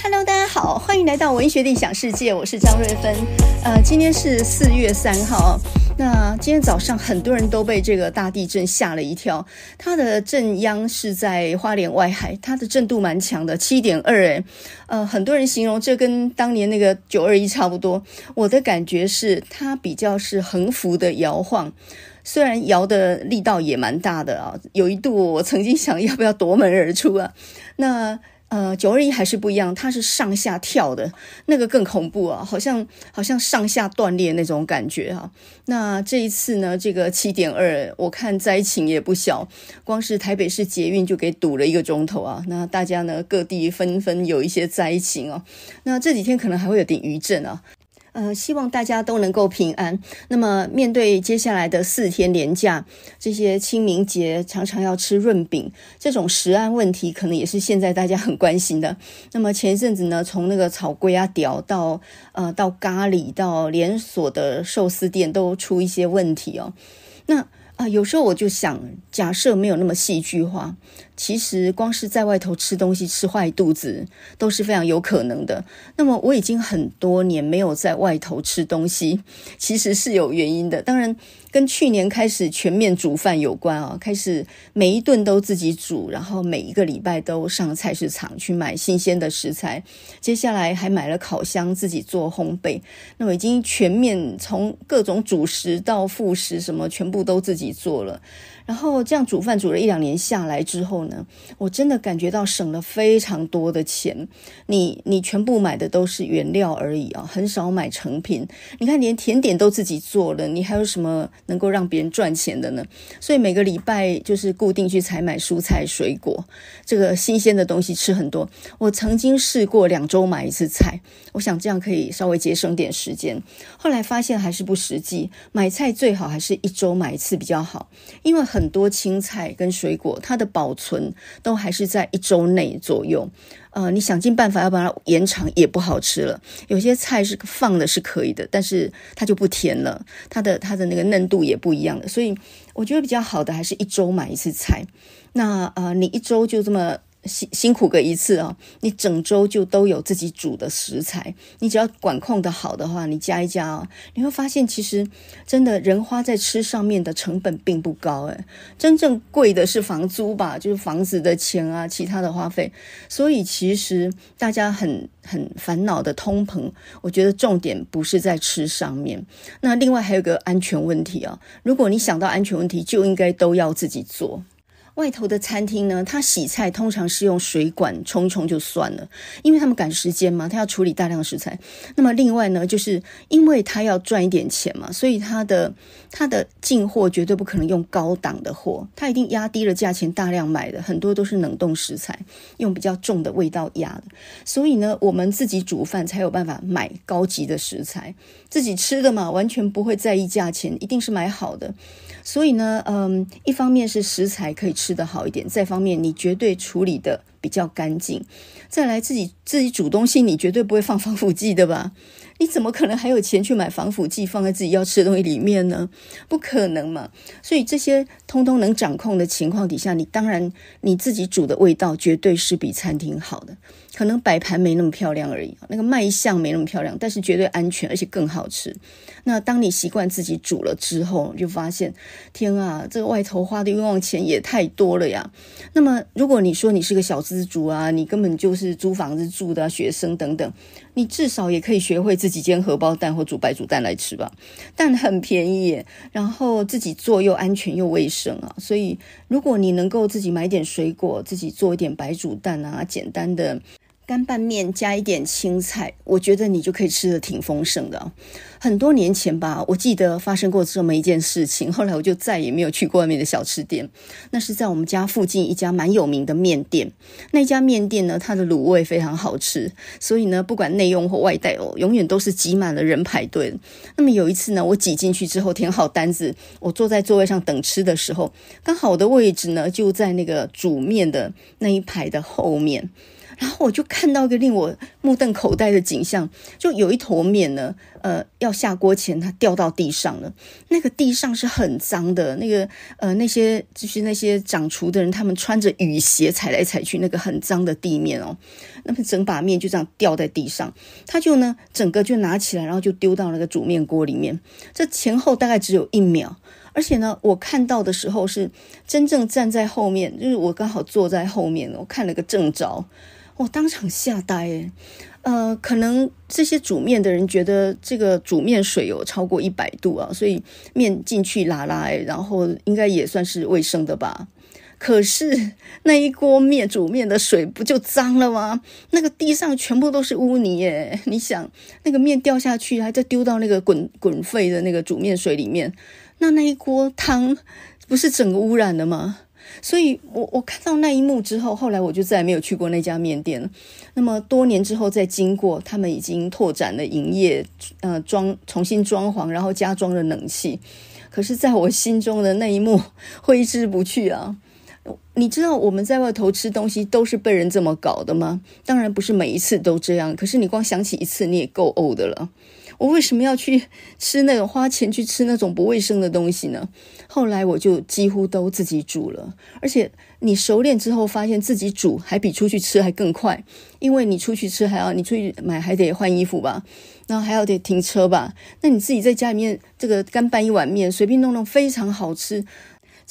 Hello，大家好，欢迎来到文学理想世界，我是张瑞芬。呃，今天是四月三号，那今天早上很多人都被这个大地震吓了一跳。它的震央是在花莲外海，它的震度蛮强的，七点二。哎，呃，很多人形容这跟当年那个九二一差不多。我的感觉是它比较是横幅的摇晃，虽然摇的力道也蛮大的啊，有一度我曾经想要不要夺门而出啊。那呃，九二一还是不一样，它是上下跳的，那个更恐怖啊，好像好像上下断裂那种感觉哈。那这一次呢，这个七点二，我看灾情也不小，光是台北市捷运就给堵了一个钟头啊。那大家呢，各地纷纷有一些灾情哦。那这几天可能还会有点余震啊。呃，希望大家都能够平安。那么，面对接下来的四天连假，这些清明节常常要吃润饼，这种食安问题可能也是现在大家很关心的。那么前一阵子呢，从那个草龟啊屌到呃到咖喱到连锁的寿司店都出一些问题哦。那啊，有时候我就想，假设没有那么戏剧化，其实光是在外头吃东西吃坏肚子都是非常有可能的。那么我已经很多年没有在外头吃东西，其实是有原因的。当然。跟去年开始全面煮饭有关啊，开始每一顿都自己煮，然后每一个礼拜都上菜市场去买新鲜的食材，接下来还买了烤箱自己做烘焙，那么已经全面从各种主食到副食什么全部都自己做了。然后这样煮饭煮了一两年下来之后呢，我真的感觉到省了非常多的钱。你你全部买的都是原料而已啊，很少买成品。你看，连甜点都自己做了，你还有什么能够让别人赚钱的呢？所以每个礼拜就是固定去采买蔬菜、水果这个新鲜的东西，吃很多。我曾经试过两周买一次菜，我想这样可以稍微节省点时间。后来发现还是不实际，买菜最好还是一周买一次比较好，因为很。很多青菜跟水果，它的保存都还是在一周内左右。呃，你想尽办法要把它延长，也不好吃了。有些菜是放了是可以的，但是它就不甜了，它的它的那个嫩度也不一样的。所以我觉得比较好的还是一周买一次菜。那呃，你一周就这么。辛辛苦个一次啊，你整周就都有自己煮的食材，你只要管控的好的话，你加一加哦，你会发现其实真的人花在吃上面的成本并不高，哎，真正贵的是房租吧，就是房子的钱啊，其他的花费。所以其实大家很很烦恼的通膨，我觉得重点不是在吃上面。那另外还有个安全问题啊，如果你想到安全问题，就应该都要自己做。外头的餐厅呢，他洗菜通常是用水管冲一冲就算了，因为他们赶时间嘛，他要处理大量食材。那么另外呢，就是因为他要赚一点钱嘛，所以他的他的进货绝对不可能用高档的货，他一定压低了价钱大量买的，很多都是冷冻食材，用比较重的味道压的。所以呢，我们自己煮饭才有办法买高级的食材。自己吃的嘛，完全不会在意价钱，一定是买好的。所以呢，嗯，一方面是食材可以吃得好一点，再方面你绝对处理的比较干净。再来自己自己煮东西，你绝对不会放防腐剂的吧？你怎么可能还有钱去买防腐剂放在自己要吃的东西里面呢？不可能嘛。所以这些通通能掌控的情况底下，你当然你自己煮的味道绝对是比餐厅好的。可能摆盘没那么漂亮而已那个卖相没那么漂亮，但是绝对安全，而且更好吃。那当你习惯自己煮了之后，就发现天啊，这个外头花的冤枉钱也太多了呀。那么如果你说你是个小资族啊，你根本就是租房子住的学生等等，你至少也可以学会自己煎荷包蛋或煮白煮蛋来吃吧，蛋很便宜，然后自己做又安全又卫生啊。所以如果你能够自己买点水果，自己做一点白煮蛋啊，简单的。干拌面加一点青菜，我觉得你就可以吃的挺丰盛的。很多年前吧，我记得发生过这么一件事情，后来我就再也没有去过外面的小吃店。那是在我们家附近一家蛮有名的面店，那家面店呢，它的卤味非常好吃，所以呢，不管内用或外带哦，永远都是挤满了人排队。那么有一次呢，我挤进去之后填好单子，我坐在座位上等吃的时候，刚好我的位置呢就在那个煮面的那一排的后面。然后我就看到一个令我目瞪口呆的景象，就有一坨面呢，呃，要下锅前它掉到地上了。那个地上是很脏的，那个呃，那些就是那些掌厨的人，他们穿着雨鞋踩来踩去，那个很脏的地面哦。那么整把面就这样掉在地上，他就呢整个就拿起来，然后就丢到那个煮面锅里面。这前后大概只有一秒，而且呢，我看到的时候是真正站在后面，就是我刚好坐在后面，我看了个正着。我当场吓呆，呃，可能这些煮面的人觉得这个煮面水有超过一百度啊，所以面进去拉拉，哎，然后应该也算是卫生的吧。可是 那一锅面煮面的水不就脏了吗？那个地上全部都是污泥，耶！你想那个面掉下去，还在丢到那个滚滚沸的那个煮面水里面，那那一锅汤不是整个污染了吗？所以，我我看到那一幕之后，后来我就再也没有去过那家面店了。那么多年之后，再经过他们已经拓展了营业，呃，装重新装潢，然后加装了冷气。可是，在我心中的那一幕挥之不去啊！你知道我们在外头吃东西都是被人这么搞的吗？当然不是每一次都这样，可是你光想起一次，你也够呕的了。我为什么要去 吃那种花钱去吃那种不卫生的东西呢？后来我就几乎都自己煮了，而且你熟练之后，发现自己煮还比出去吃还更快，因为你出去吃还要你出去买还得换衣服吧，然后还要得停车吧，那你自己在家里面这个干拌一碗面，随便弄弄，非常好吃。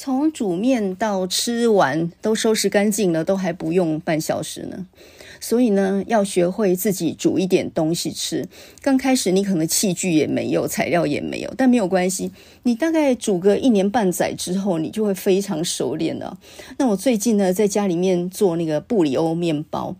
从煮面到吃完都收拾干净了，都还不用半小时呢。所以呢，要学会自己煮一点东西吃。刚开始你可能器具也没有，材料也没有，但没有关系。你大概煮个一年半载之后，你就会非常熟练了。那我最近呢，在家里面做那个布里欧面包。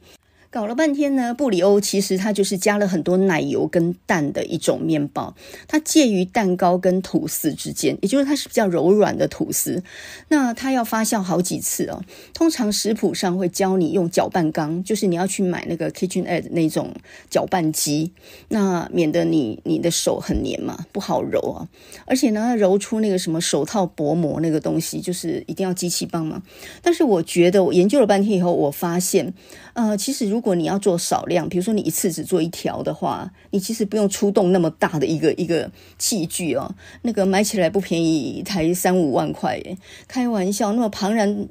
搞了半天呢，布里欧其实它就是加了很多奶油跟蛋的一种面包，它介于蛋糕跟吐司之间，也就是它是比较柔软的吐司。那它要发酵好几次哦。通常食谱上会教你用搅拌缸，就是你要去买那个 Kitchen Aid 那种搅拌机，那免得你你的手很黏嘛，不好揉啊。而且呢，揉出那个什么手套薄膜那个东西，就是一定要机器帮忙。但是我觉得，我研究了半天以后，我发现。呃，其实如果你要做少量，比如说你一次只做一条的话，你其实不用出动那么大的一个一个器具哦，那个买起来不便宜，才三五万块耶，开玩笑，那么庞然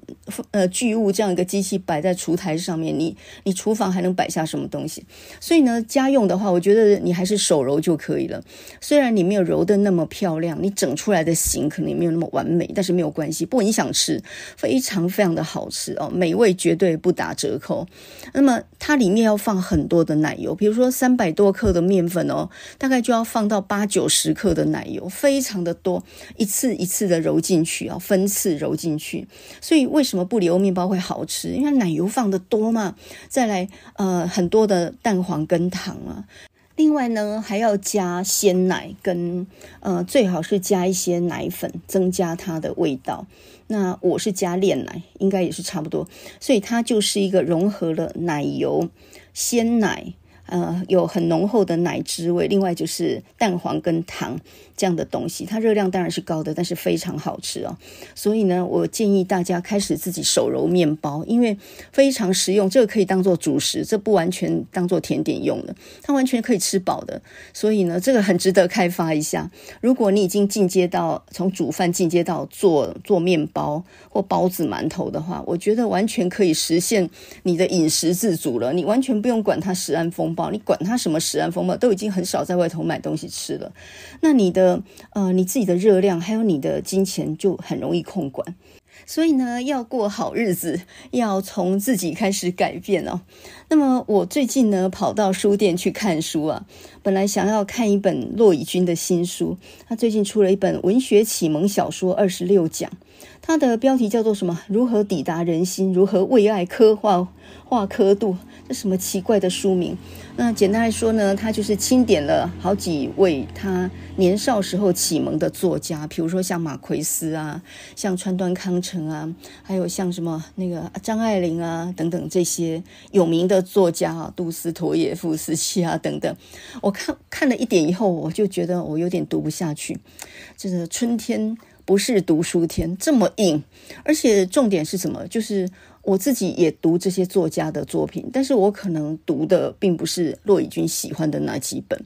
呃巨物这样一个机器摆在厨台上面，你你厨房还能摆下什么东西？所以呢，家用的话，我觉得你还是手揉就可以了。虽然你没有揉得那么漂亮，你整出来的形能也没有那么完美，但是没有关系。不过你想吃，非常非常的好吃哦，美味绝对不打折扣。那么它里面要放很多的奶油，比如说三百多克的面粉哦，大概就要放到八九十克的奶油，非常的多，一次一次的揉进去啊，分次揉进去。所以为什么布里面包会好吃？因为奶油放的多嘛，再来呃很多的蛋黄跟糖啊，另外呢还要加鲜奶跟呃最好是加一些奶粉，增加它的味道。那我是加炼奶，应该也是差不多，所以它就是一个融合了奶油、鲜奶。呃，有很浓厚的奶汁味，另外就是蛋黄跟糖这样的东西，它热量当然是高的，但是非常好吃哦。所以呢，我建议大家开始自己手揉面包，因为非常实用，这个可以当做主食，这不完全当做甜点用的，它完全可以吃饱的。所以呢，这个很值得开发一下。如果你已经进阶到从煮饭进阶到做做面包或包子、馒头的话，我觉得完全可以实现你的饮食自主了，你完全不用管它食安风。你管他什么食安风暴，都已经很少在外头买东西吃了。那你的呃，你自己的热量还有你的金钱就很容易控管。所以呢，要过好日子，要从自己开始改变哦。那么我最近呢，跑到书店去看书啊，本来想要看一本骆以军的新书，他最近出了一本《文学启蒙小说二十六讲》。它的标题叫做什么？如何抵达人心？如何为爱刻画画刻度？这什么奇怪的书名？那简单来说呢，它就是清点了好几位他年少时候启蒙的作家，比如说像马奎斯啊，像川端康成啊，还有像什么那个张爱玲啊等等这些有名的作家啊，杜斯妥也夫斯基啊等等。我看看了一点以后，我就觉得我有点读不下去，就是春天。不是读书天这么硬，而且重点是什么？就是我自己也读这些作家的作品，但是我可能读的并不是骆以军喜欢的那几本，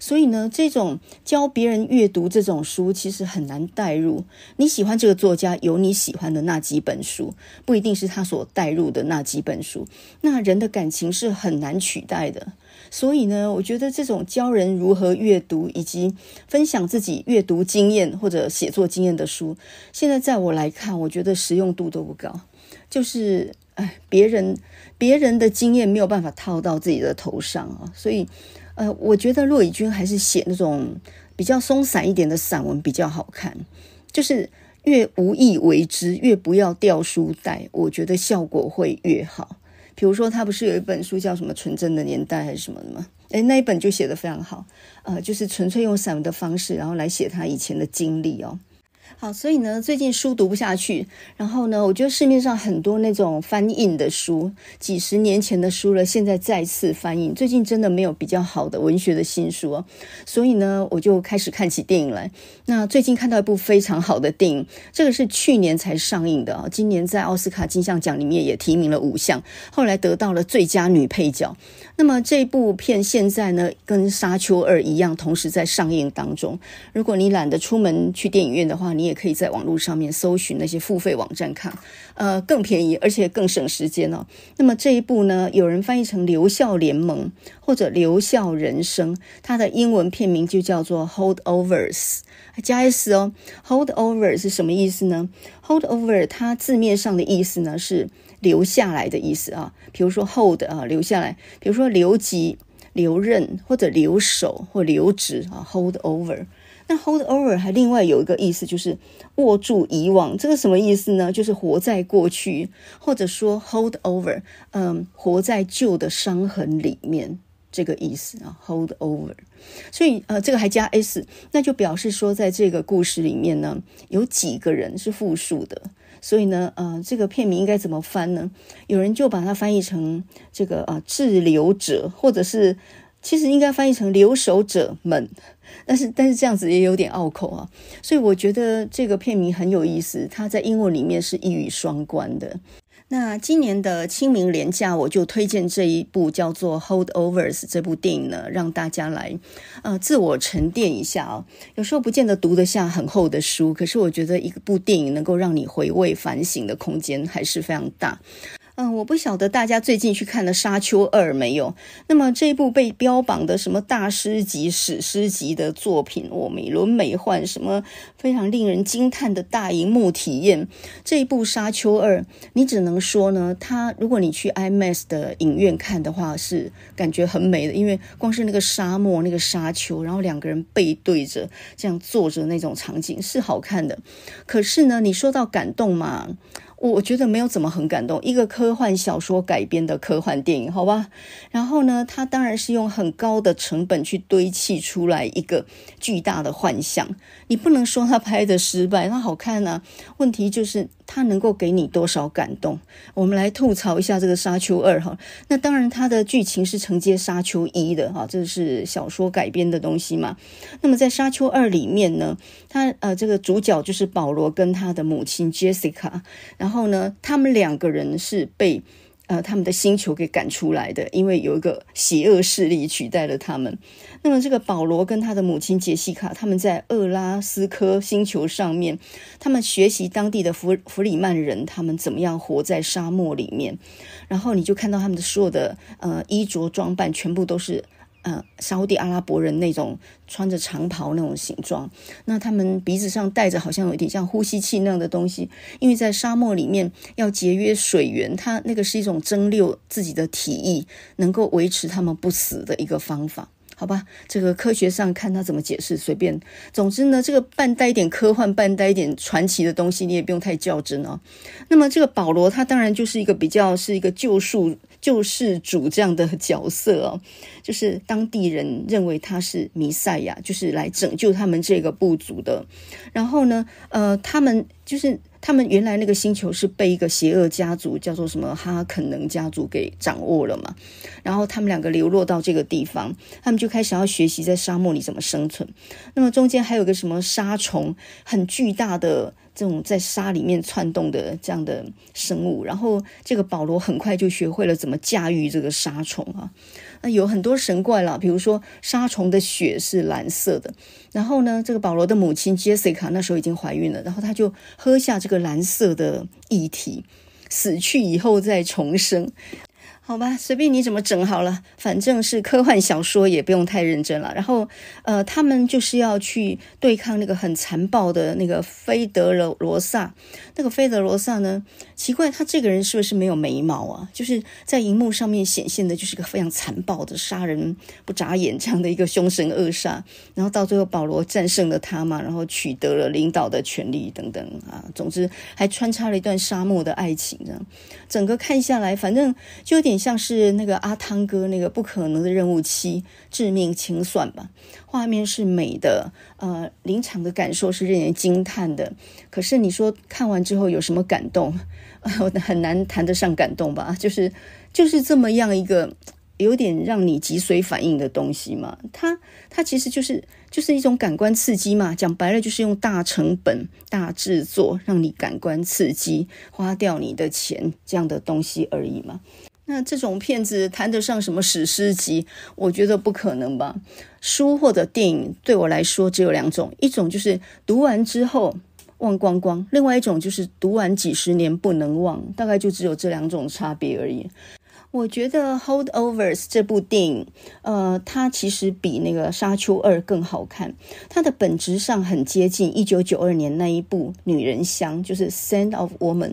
所以呢，这种教别人阅读这种书，其实很难带入。你喜欢这个作家，有你喜欢的那几本书，不一定是他所带入的那几本书。那人的感情是很难取代的。所以呢，我觉得这种教人如何阅读以及分享自己阅读经验或者写作经验的书，现在在我来看，我觉得实用度都不高。就是，哎，别人别人的经验没有办法套到自己的头上啊。所以，呃，我觉得骆以军还是写那种比较松散一点的散文比较好看。就是越无意为之，越不要掉书袋，我觉得效果会越好。比如说，他不是有一本书叫什么《纯真的年代》还是什么的吗？哎，那一本就写的非常好，呃，就是纯粹用散文的方式，然后来写他以前的经历哦。好，所以呢，最近书读不下去，然后呢，我觉得市面上很多那种翻印的书，几十年前的书了，现在再次翻印，最近真的没有比较好的文学的新书，哦，所以呢，我就开始看起电影来。那最近看到一部非常好的电影，这个是去年才上映的啊，今年在奥斯卡金像奖里面也提名了五项，后来得到了最佳女配角。那么这部片现在呢，跟《沙丘二》一样，同时在上映当中。如果你懒得出门去电影院的话，你。你也可以在网络上面搜寻那些付费网站看，呃，更便宜，而且更省时间哦。那么这一部呢，有人翻译成“留校联盟”或者“留校人生”，它的英文片名就叫做 “Holdovers” 加 s 哦。Holdover 是什么意思呢？Holdover 它字面上的意思呢是留下来的意思啊，比如说 hold 啊留下来，比如说留级、留任或者留守或留职啊，hold over。那 hold over 还另外有一个意思，就是握住以往，这个什么意思呢？就是活在过去，或者说 hold over，嗯，活在旧的伤痕里面，这个意思啊。hold over，所以呃，这个还加 s，那就表示说在这个故事里面呢，有几个人是复数的。所以呢，呃，这个片名应该怎么翻呢？有人就把它翻译成这个啊，滞留者，或者是其实应该翻译成留守者们。但是但是这样子也有点拗口啊，所以我觉得这个片名很有意思，它在英文里面是一语双关的。那今年的清明廉假，我就推荐这一部叫做《Holdovers》这部电影呢，让大家来呃自我沉淀一下啊。有时候不见得读得下很厚的书，可是我觉得一部电影能够让你回味反省的空间还是非常大。嗯，我不晓得大家最近去看了《沙丘二》没有？那么这部被标榜的什么大师级、史诗级的作品，我美轮美奂，什么非常令人惊叹的大荧幕体验，这一部《沙丘二》，你只能说呢，它如果你去 IMAX 的影院看的话，是感觉很美的，因为光是那个沙漠、那个沙丘，然后两个人背对着这样坐着那种场景是好看的。可是呢，你说到感动嘛？我觉得没有怎么很感动，一个科幻小说改编的科幻电影，好吧？然后呢，它当然是用很高的成本去堆砌出来一个巨大的幻想。你不能说它拍的失败，它好看啊。问题就是。它能够给你多少感动？我们来吐槽一下这个《沙丘二》哈。那当然，它的剧情是承接《沙丘一》的哈，这是小说改编的东西嘛。那么在《沙丘二》里面呢，它呃，这个主角就是保罗跟他的母亲 Jessica，然后呢，他们两个人是被。呃，他们的星球给赶出来的，因为有一个邪恶势力取代了他们。那么，这个保罗跟他的母亲杰西卡，他们在厄拉斯科星球上面，他们学习当地的弗弗里曼人，他们怎么样活在沙漠里面。然后，你就看到他们的所有的呃衣着装扮，全部都是。呃，沙地阿拉伯人那种穿着长袍那种形状，那他们鼻子上戴着好像有点像呼吸器那样的东西，因为在沙漠里面要节约水源，它那个是一种蒸馏自己的体液，能够维持他们不死的一个方法，好吧？这个科学上看他怎么解释随便，总之呢，这个半带一点科幻，半带一点传奇的东西，你也不用太较真哦。那么这个保罗他当然就是一个比较是一个救赎。救世主这样的角色，就是当地人认为他是弥赛亚，就是来拯救他们这个部族的。然后呢，呃，他们就是。他们原来那个星球是被一个邪恶家族叫做什么哈肯能家族给掌握了嘛？然后他们两个流落到这个地方，他们就开始要学习在沙漠里怎么生存。那么中间还有个什么沙虫，很巨大的这种在沙里面窜动的这样的生物。然后这个保罗很快就学会了怎么驾驭这个沙虫啊。有很多神怪了，比如说沙虫的血是蓝色的，然后呢，这个保罗的母亲 Jessica 那时候已经怀孕了，然后他就喝下这个蓝色的液体，死去以后再重生。好吧，随便你怎么整好了，反正是科幻小说，也不用太认真了。然后，呃，他们就是要去对抗那个很残暴的那个菲德罗罗萨。那个菲德罗萨呢？奇怪，他这个人是不是没有眉毛啊？就是在荧幕上面显现的，就是个非常残暴的杀人不眨眼这样的一个凶神恶煞。然后到最后，保罗战胜了他嘛，然后取得了领导的权利等等啊。总之，还穿插了一段沙漠的爱情。这样，整个看下来，反正就有点。像是那个阿汤哥那个不可能的任务七致命清算吧，画面是美的，呃，临场的感受是令人惊叹的。可是你说看完之后有什么感动？很难谈得上感动吧，就是就是这么样一个有点让你脊髓反应的东西嘛。它它其实就是就是一种感官刺激嘛，讲白了就是用大成本大制作让你感官刺激，花掉你的钱这样的东西而已嘛。那这种片子谈得上什么史诗级？我觉得不可能吧。书或者电影对我来说只有两种，一种就是读完之后忘光光，另外一种就是读完几十年不能忘，大概就只有这两种差别而已。我觉得《Hold Overs》这部电影，呃，它其实比那个《沙丘二》更好看。它的本质上很接近一九九二年那一部《女人香》，就是《s e n d of Woman》。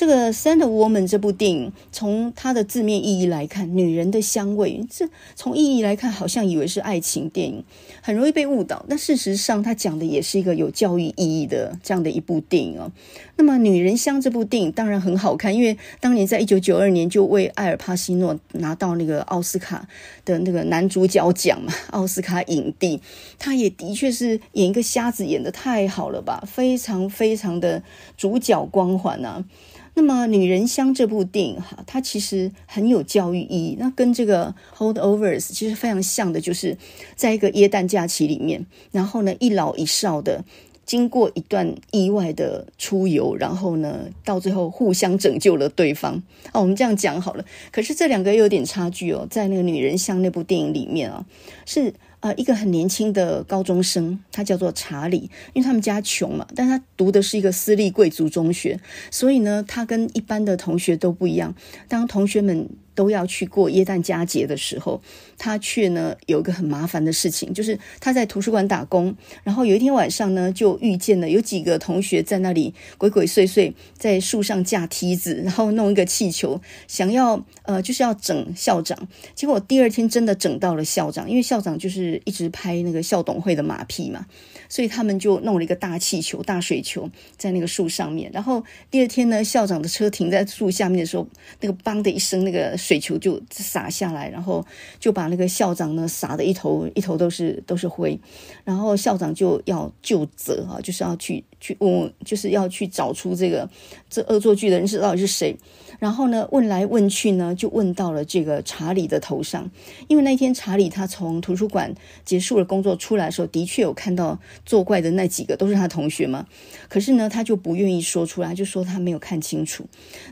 这个《Scent of Woman》这部电影，从它的字面意义来看，女人的香味，这从意义来看，好像以为是爱情电影，很容易被误导。但事实上，它讲的也是一个有教育意义的这样的一部电影哦。那么，《女人香》这部电影当然很好看，因为当年在一九九二年就为艾尔帕西诺拿到那个奥斯卡的那个男主角奖嘛，奥斯卡影帝，他也的确是演一个瞎子，演的太好了吧，非常非常的主角光环啊。那么《女人香》这部电影哈，它其实很有教育意义。那跟这个《Hold Overs》其实非常像的，就是在一个耶诞假期里面，然后呢，一老一少的经过一段意外的出游，然后呢，到最后互相拯救了对方。哦，我们这样讲好了。可是这两个有点差距哦，在那个《女人香》那部电影里面啊，是。啊，一个很年轻的高中生，他叫做查理，因为他们家穷嘛，但他读的是一个私立贵族中学，所以呢，他跟一般的同学都不一样，当同学们。都要去过耶诞佳节的时候，他却呢有一个很麻烦的事情，就是他在图书馆打工，然后有一天晚上呢就遇见了有几个同学在那里鬼鬼祟祟在树上架梯子，然后弄一个气球，想要呃就是要整校长，结果第二天真的整到了校长，因为校长就是一直拍那个校董会的马屁嘛，所以他们就弄了一个大气球大水球在那个树上面，然后第二天呢校长的车停在树下面的时候，那个嘣的一声那个。水球就洒下来，然后就把那个校长呢洒的一头一头都是都是灰，然后校长就要就责啊，就是要去去问，就是要去找出这个这恶作剧的人是到底是谁。然后呢？问来问去呢，就问到了这个查理的头上。因为那天查理他从图书馆结束了工作出来的时候，的确有看到作怪的那几个都是他同学嘛。可是呢，他就不愿意说出来，就说他没有看清楚。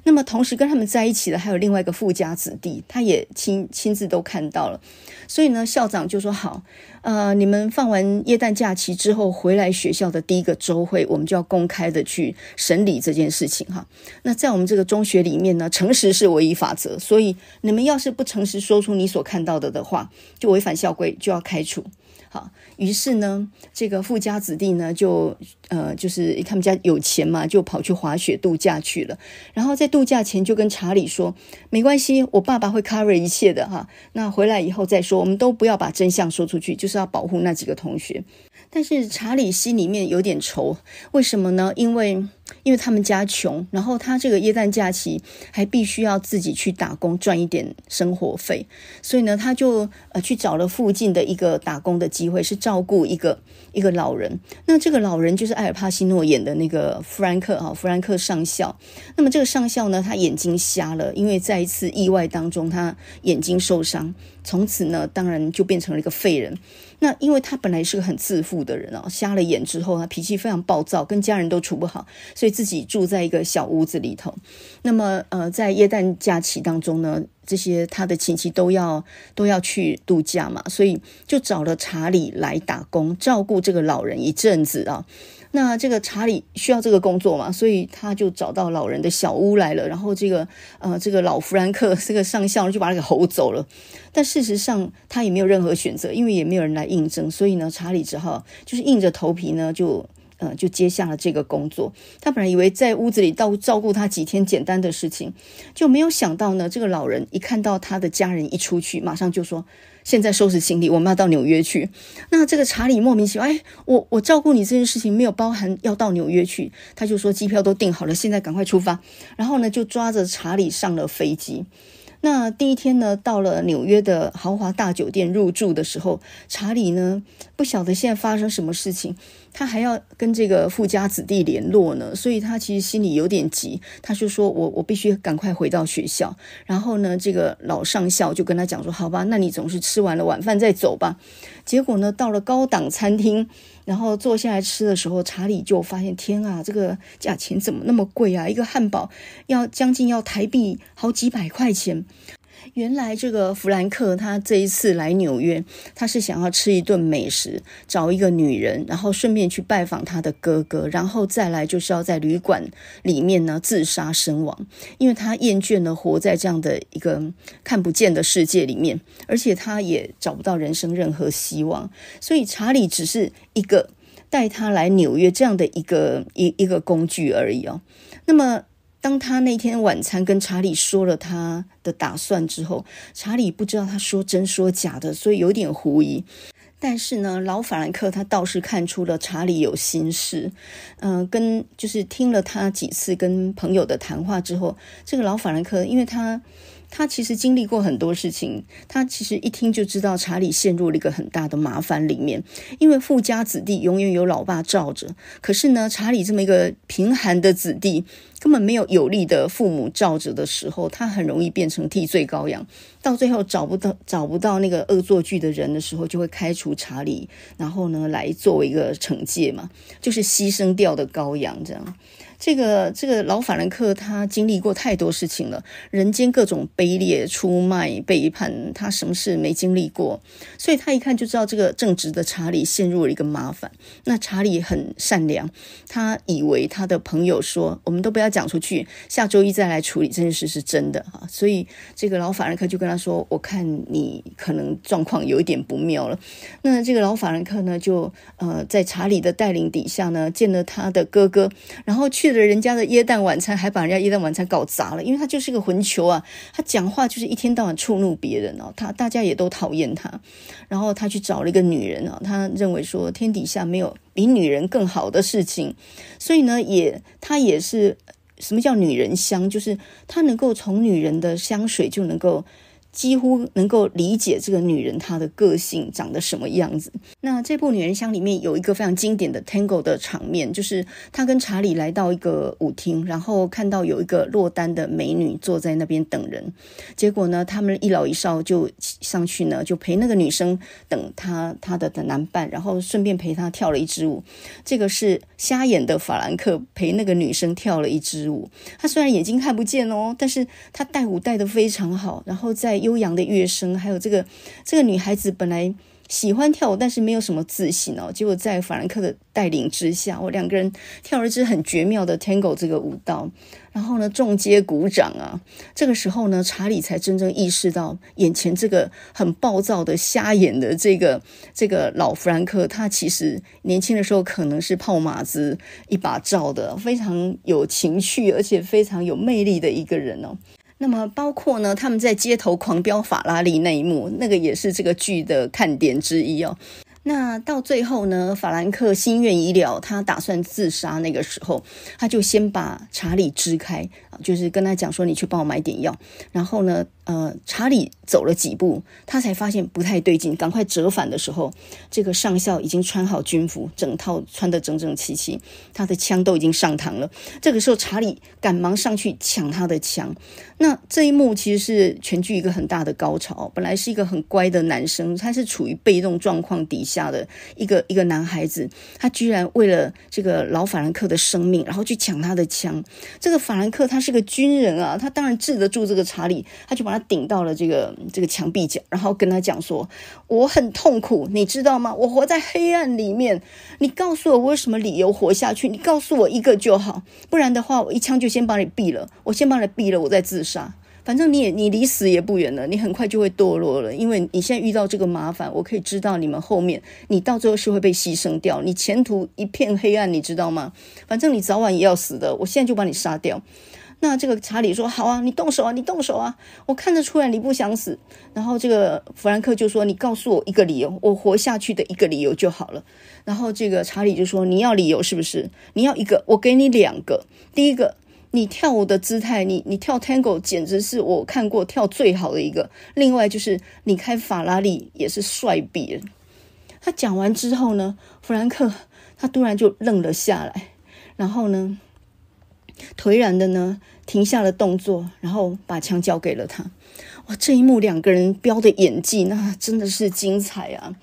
那么同时跟他们在一起的还有另外一个富家子弟，他也亲亲自都看到了。所以呢，校长就说好。呃，你们放完元诞假期之后回来学校的第一个周会，我们就要公开的去审理这件事情哈。那在我们这个中学里面呢，诚实是唯一法则，所以你们要是不诚实说出你所看到的的话，就违反校规，就要开除。于是呢，这个富家子弟呢，就呃，就是他们家有钱嘛，就跑去滑雪度假去了。然后在度假前就跟查理说：“没关系，我爸爸会 cover 一切的哈。那回来以后再说，我们都不要把真相说出去，就是要保护那几个同学。”但是查理心里面有点愁，为什么呢？因为因为他们家穷，然后他这个耶诞假期还必须要自己去打工赚一点生活费，所以呢，他就呃去找了附近的一个打工的机会，是照顾一个一个老人。那这个老人就是艾尔帕西诺演的那个弗兰克啊，弗兰克上校。那么这个上校呢，他眼睛瞎了，因为在一次意外当中他眼睛受伤，从此呢，当然就变成了一个废人。那因为他本来是个很自负的人哦，瞎了眼之后，他脾气非常暴躁，跟家人都处不好，所以自己住在一个小屋子里头。那么，呃，在耶诞假期当中呢，这些他的亲戚都要都要去度假嘛，所以就找了查理来打工，照顾这个老人一阵子啊。那这个查理需要这个工作嘛，所以他就找到老人的小屋来了。然后这个呃，这个老弗兰克这个上校就把他给吼走了。但事实上他也没有任何选择，因为也没有人来应征，所以呢，查理只好就是硬着头皮呢，就呃就接下了这个工作。他本来以为在屋子里到照顾他几天简单的事情，就没有想到呢，这个老人一看到他的家人一出去，马上就说。现在收拾行李，我们要到纽约去。那这个查理莫名其妙，哎，我我照顾你这件事情没有包含要到纽约去，他就说机票都订好了，现在赶快出发。然后呢，就抓着查理上了飞机。那第一天呢，到了纽约的豪华大酒店入住的时候，查理呢不晓得现在发生什么事情。他还要跟这个富家子弟联络呢，所以他其实心里有点急。他就说：“我我必须赶快回到学校。”然后呢，这个老上校就跟他讲说：“好吧，那你总是吃完了晚饭再走吧。”结果呢，到了高档餐厅，然后坐下来吃的时候，查理就发现：“天啊，这个价钱怎么那么贵啊？一个汉堡要将近要台币好几百块钱。”原来这个弗兰克他这一次来纽约，他是想要吃一顿美食，找一个女人，然后顺便去拜访他的哥哥，然后再来就是要在旅馆里面呢自杀身亡，因为他厌倦了活在这样的一个看不见的世界里面，而且他也找不到人生任何希望，所以查理只是一个带他来纽约这样的一个一一个工具而已哦。那么。当他那天晚餐跟查理说了他的打算之后，查理不知道他说真说假的，所以有点狐疑。但是呢，老法兰克他倒是看出了查理有心事，嗯，跟就是听了他几次跟朋友的谈话之后，这个老法兰克，因为他。他其实经历过很多事情，他其实一听就知道查理陷入了一个很大的麻烦里面。因为富家子弟永远有老爸罩着，可是呢，查理这么一个贫寒的子弟，根本没有有力的父母罩着的时候，他很容易变成替罪羔羊。到最后找不到找不到那个恶作剧的人的时候，就会开除查理，然后呢来作为一个惩戒嘛，就是牺牲掉的羔羊这样。这个这个老法兰克他经历过太多事情了，人间各种卑劣出卖背叛，他什么事没经历过，所以他一看就知道这个正直的查理陷入了一个麻烦。那查理很善良，他以为他的朋友说，我们都不要讲出去，下周一再来处理这件事是真的啊。”所以这个老法兰克就跟他说，我看你可能状况有一点不妙了。那这个老法兰克呢，就呃在查理的带领底下呢，见了他的哥哥，然后去。了人家的椰蛋晚餐，还把人家椰蛋晚餐搞砸了，因为他就是个混球啊！他讲话就是一天到晚触怒别人哦，他大家也都讨厌他。然后他去找了一个女人啊，他认为说天底下没有比女人更好的事情，所以呢，也他也是什么叫女人香，就是他能够从女人的香水就能够。几乎能够理解这个女人她的个性长得什么样子。那这部《女人香》里面有一个非常经典的 Tango 的场面，就是她跟查理来到一个舞厅，然后看到有一个落单的美女坐在那边等人。结果呢，他们一老一少就上去呢，就陪那个女生等她她的的男伴，然后顺便陪她跳了一支舞。这个是瞎眼的法兰克陪那个女生跳了一支舞。他虽然眼睛看不见哦，但是他带舞带的非常好，然后在。悠扬的乐声，还有这个这个女孩子本来喜欢跳舞，但是没有什么自信哦。结果在法兰克的带领之下，我两个人跳了一支很绝妙的 tango 这个舞蹈，然后呢，众皆鼓掌啊。这个时候呢，查理才真正意识到眼前这个很暴躁的、瞎眼的这个这个老弗兰克，他其实年轻的时候可能是泡马子一把罩的，非常有情趣，而且非常有魅力的一个人哦。那么包括呢，他们在街头狂飙法拉利那一幕，那个也是这个剧的看点之一哦。那到最后呢，法兰克心愿已了，他打算自杀，那个时候他就先把查理支开。就是跟他讲说，你去帮我买点药。然后呢，呃，查理走了几步，他才发现不太对劲，赶快折返的时候，这个上校已经穿好军服，整套穿得整整齐齐，他的枪都已经上膛了。这个时候，查理赶忙上去抢他的枪。那这一幕其实是全剧一个很大的高潮。本来是一个很乖的男生，他是处于被动状况底下的一个一个男孩子，他居然为了这个老法兰克的生命，然后去抢他的枪。这个法兰克他是。这个军人啊，他当然治得住这个查理，他就把他顶到了这个这个墙壁角，然后跟他讲说：“我很痛苦，你知道吗？我活在黑暗里面。你告诉我，我有什么理由活下去？你告诉我一个就好，不然的话，我一枪就先把你毙了。我先把你毙了，我再自杀。反正你也你离死也不远了，你很快就会堕落了，因为你现在遇到这个麻烦，我可以知道你们后面你到最后是会被牺牲掉，你前途一片黑暗，你知道吗？反正你早晚也要死的，我现在就把你杀掉。”那这个查理说：“好啊，你动手啊，你动手啊，我看得出来你不想死。”然后这个弗兰克就说：“你告诉我一个理由，我活下去的一个理由就好了。”然后这个查理就说：“你要理由是不是？你要一个，我给你两个。第一个，你跳舞的姿态，你你跳 tango 简直是我看过跳最好的一个。另外就是你开法拉利也是帅毙。”他讲完之后呢，弗兰克他突然就愣了下来，然后呢？颓然的呢，停下了动作，然后把枪交给了他。哇，这一幕两个人飙的演技，那真的是精彩啊！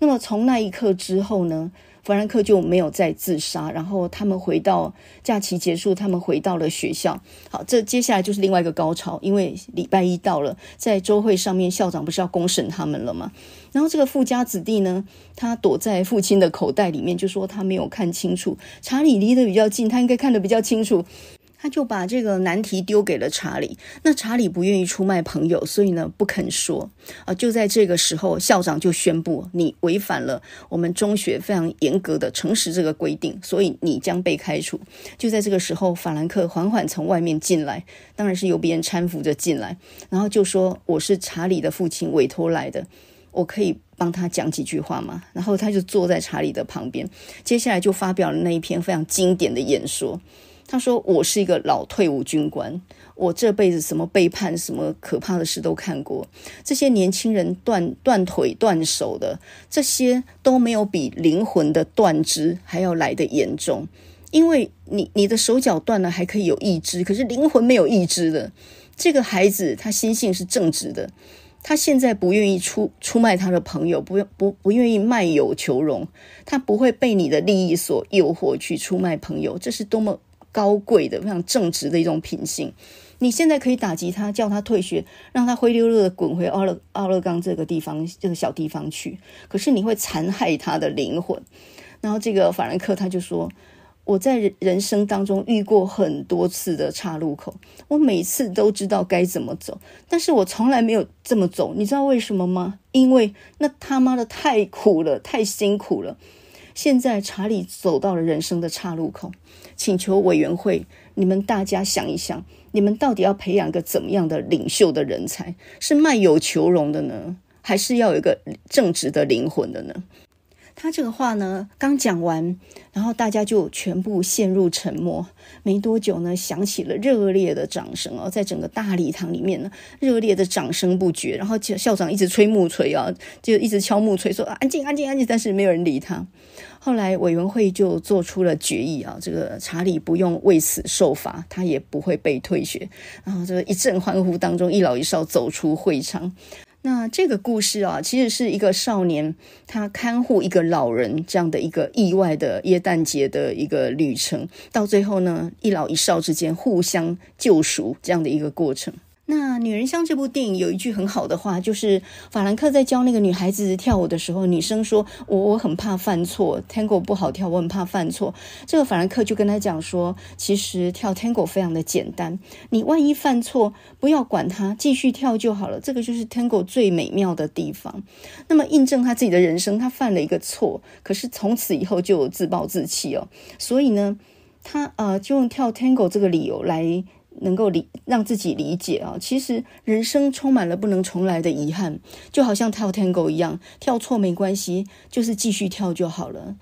那么从那一刻之后呢？弗兰克就没有再自杀，然后他们回到假期结束，他们回到了学校。好，这接下来就是另外一个高潮，因为礼拜一到了，在周会上面，校长不是要公审他们了吗？然后这个富家子弟呢，他躲在父亲的口袋里面，就说他没有看清楚。查理离得比较近，他应该看得比较清楚。他就把这个难题丢给了查理。那查理不愿意出卖朋友，所以呢不肯说。啊，就在这个时候，校长就宣布你违反了我们中学非常严格的诚实这个规定，所以你将被开除。就在这个时候，法兰克缓缓从外面进来，当然是由别人搀扶着进来。然后就说我是查理的父亲委托来的，我可以帮他讲几句话吗？然后他就坐在查理的旁边，接下来就发表了那一篇非常经典的演说。他说：“我是一个老退伍军官，我这辈子什么背叛、什么可怕的事都看过。这些年轻人断断腿、断手的，这些都没有比灵魂的断肢还要来的严重。因为你你的手脚断了还可以有意志，可是灵魂没有意志的。这个孩子他心性是正直的，他现在不愿意出出卖他的朋友，不用不不愿意卖友求荣，他不会被你的利益所诱惑去出卖朋友。这是多么。”高贵的、非常正直的一种品性，你现在可以打击他，叫他退学，让他灰溜溜的滚回奥勒奥勒冈这个地方这个小地方去。可是你会残害他的灵魂。然后这个法兰克他就说：“我在人人生当中遇过很多次的岔路口，我每次都知道该怎么走，但是我从来没有这么走。你知道为什么吗？因为那他妈的太苦了，太辛苦了。现在查理走到了人生的岔路口。”请求委员会，你们大家想一想，你们到底要培养一个怎么样的领袖的人才？是卖友求荣的呢，还是要有一个正直的灵魂的呢？他这个话呢，刚讲完，然后大家就全部陷入沉默。没多久呢，响起了热烈的掌声哦，在整个大礼堂里面呢，热烈的掌声不绝。然后校长一直吹木槌啊，就一直敲木槌说：“安静，安静，安静！”但是没有人理他。后来委员会就做出了决议啊，这个查理不用为此受罚，他也不会被退学。然后这个一阵欢呼当中，一老一少走出会场。那这个故事啊，其实是一个少年他看护一个老人这样的一个意外的耶诞节的一个旅程，到最后呢，一老一少之间互相救赎这样的一个过程。那《女人香》这部电影有一句很好的话，就是法兰克在教那个女孩子跳舞的时候，女生说：“我我很怕犯错，tango 不好跳，我很怕犯错。”这个法兰克就跟他讲说：“其实跳 tango 非常的简单，你万一犯错，不要管它，继续跳就好了。这个就是 tango 最美妙的地方。”那么印证他自己的人生，他犯了一个错，可是从此以后就自暴自弃哦。所以呢，他呃就用跳 tango 这个理由来。能够理让自己理解啊，其实人生充满了不能重来的遗憾，就好像跳 tango 一样，跳错没关系，就是继续跳就好了。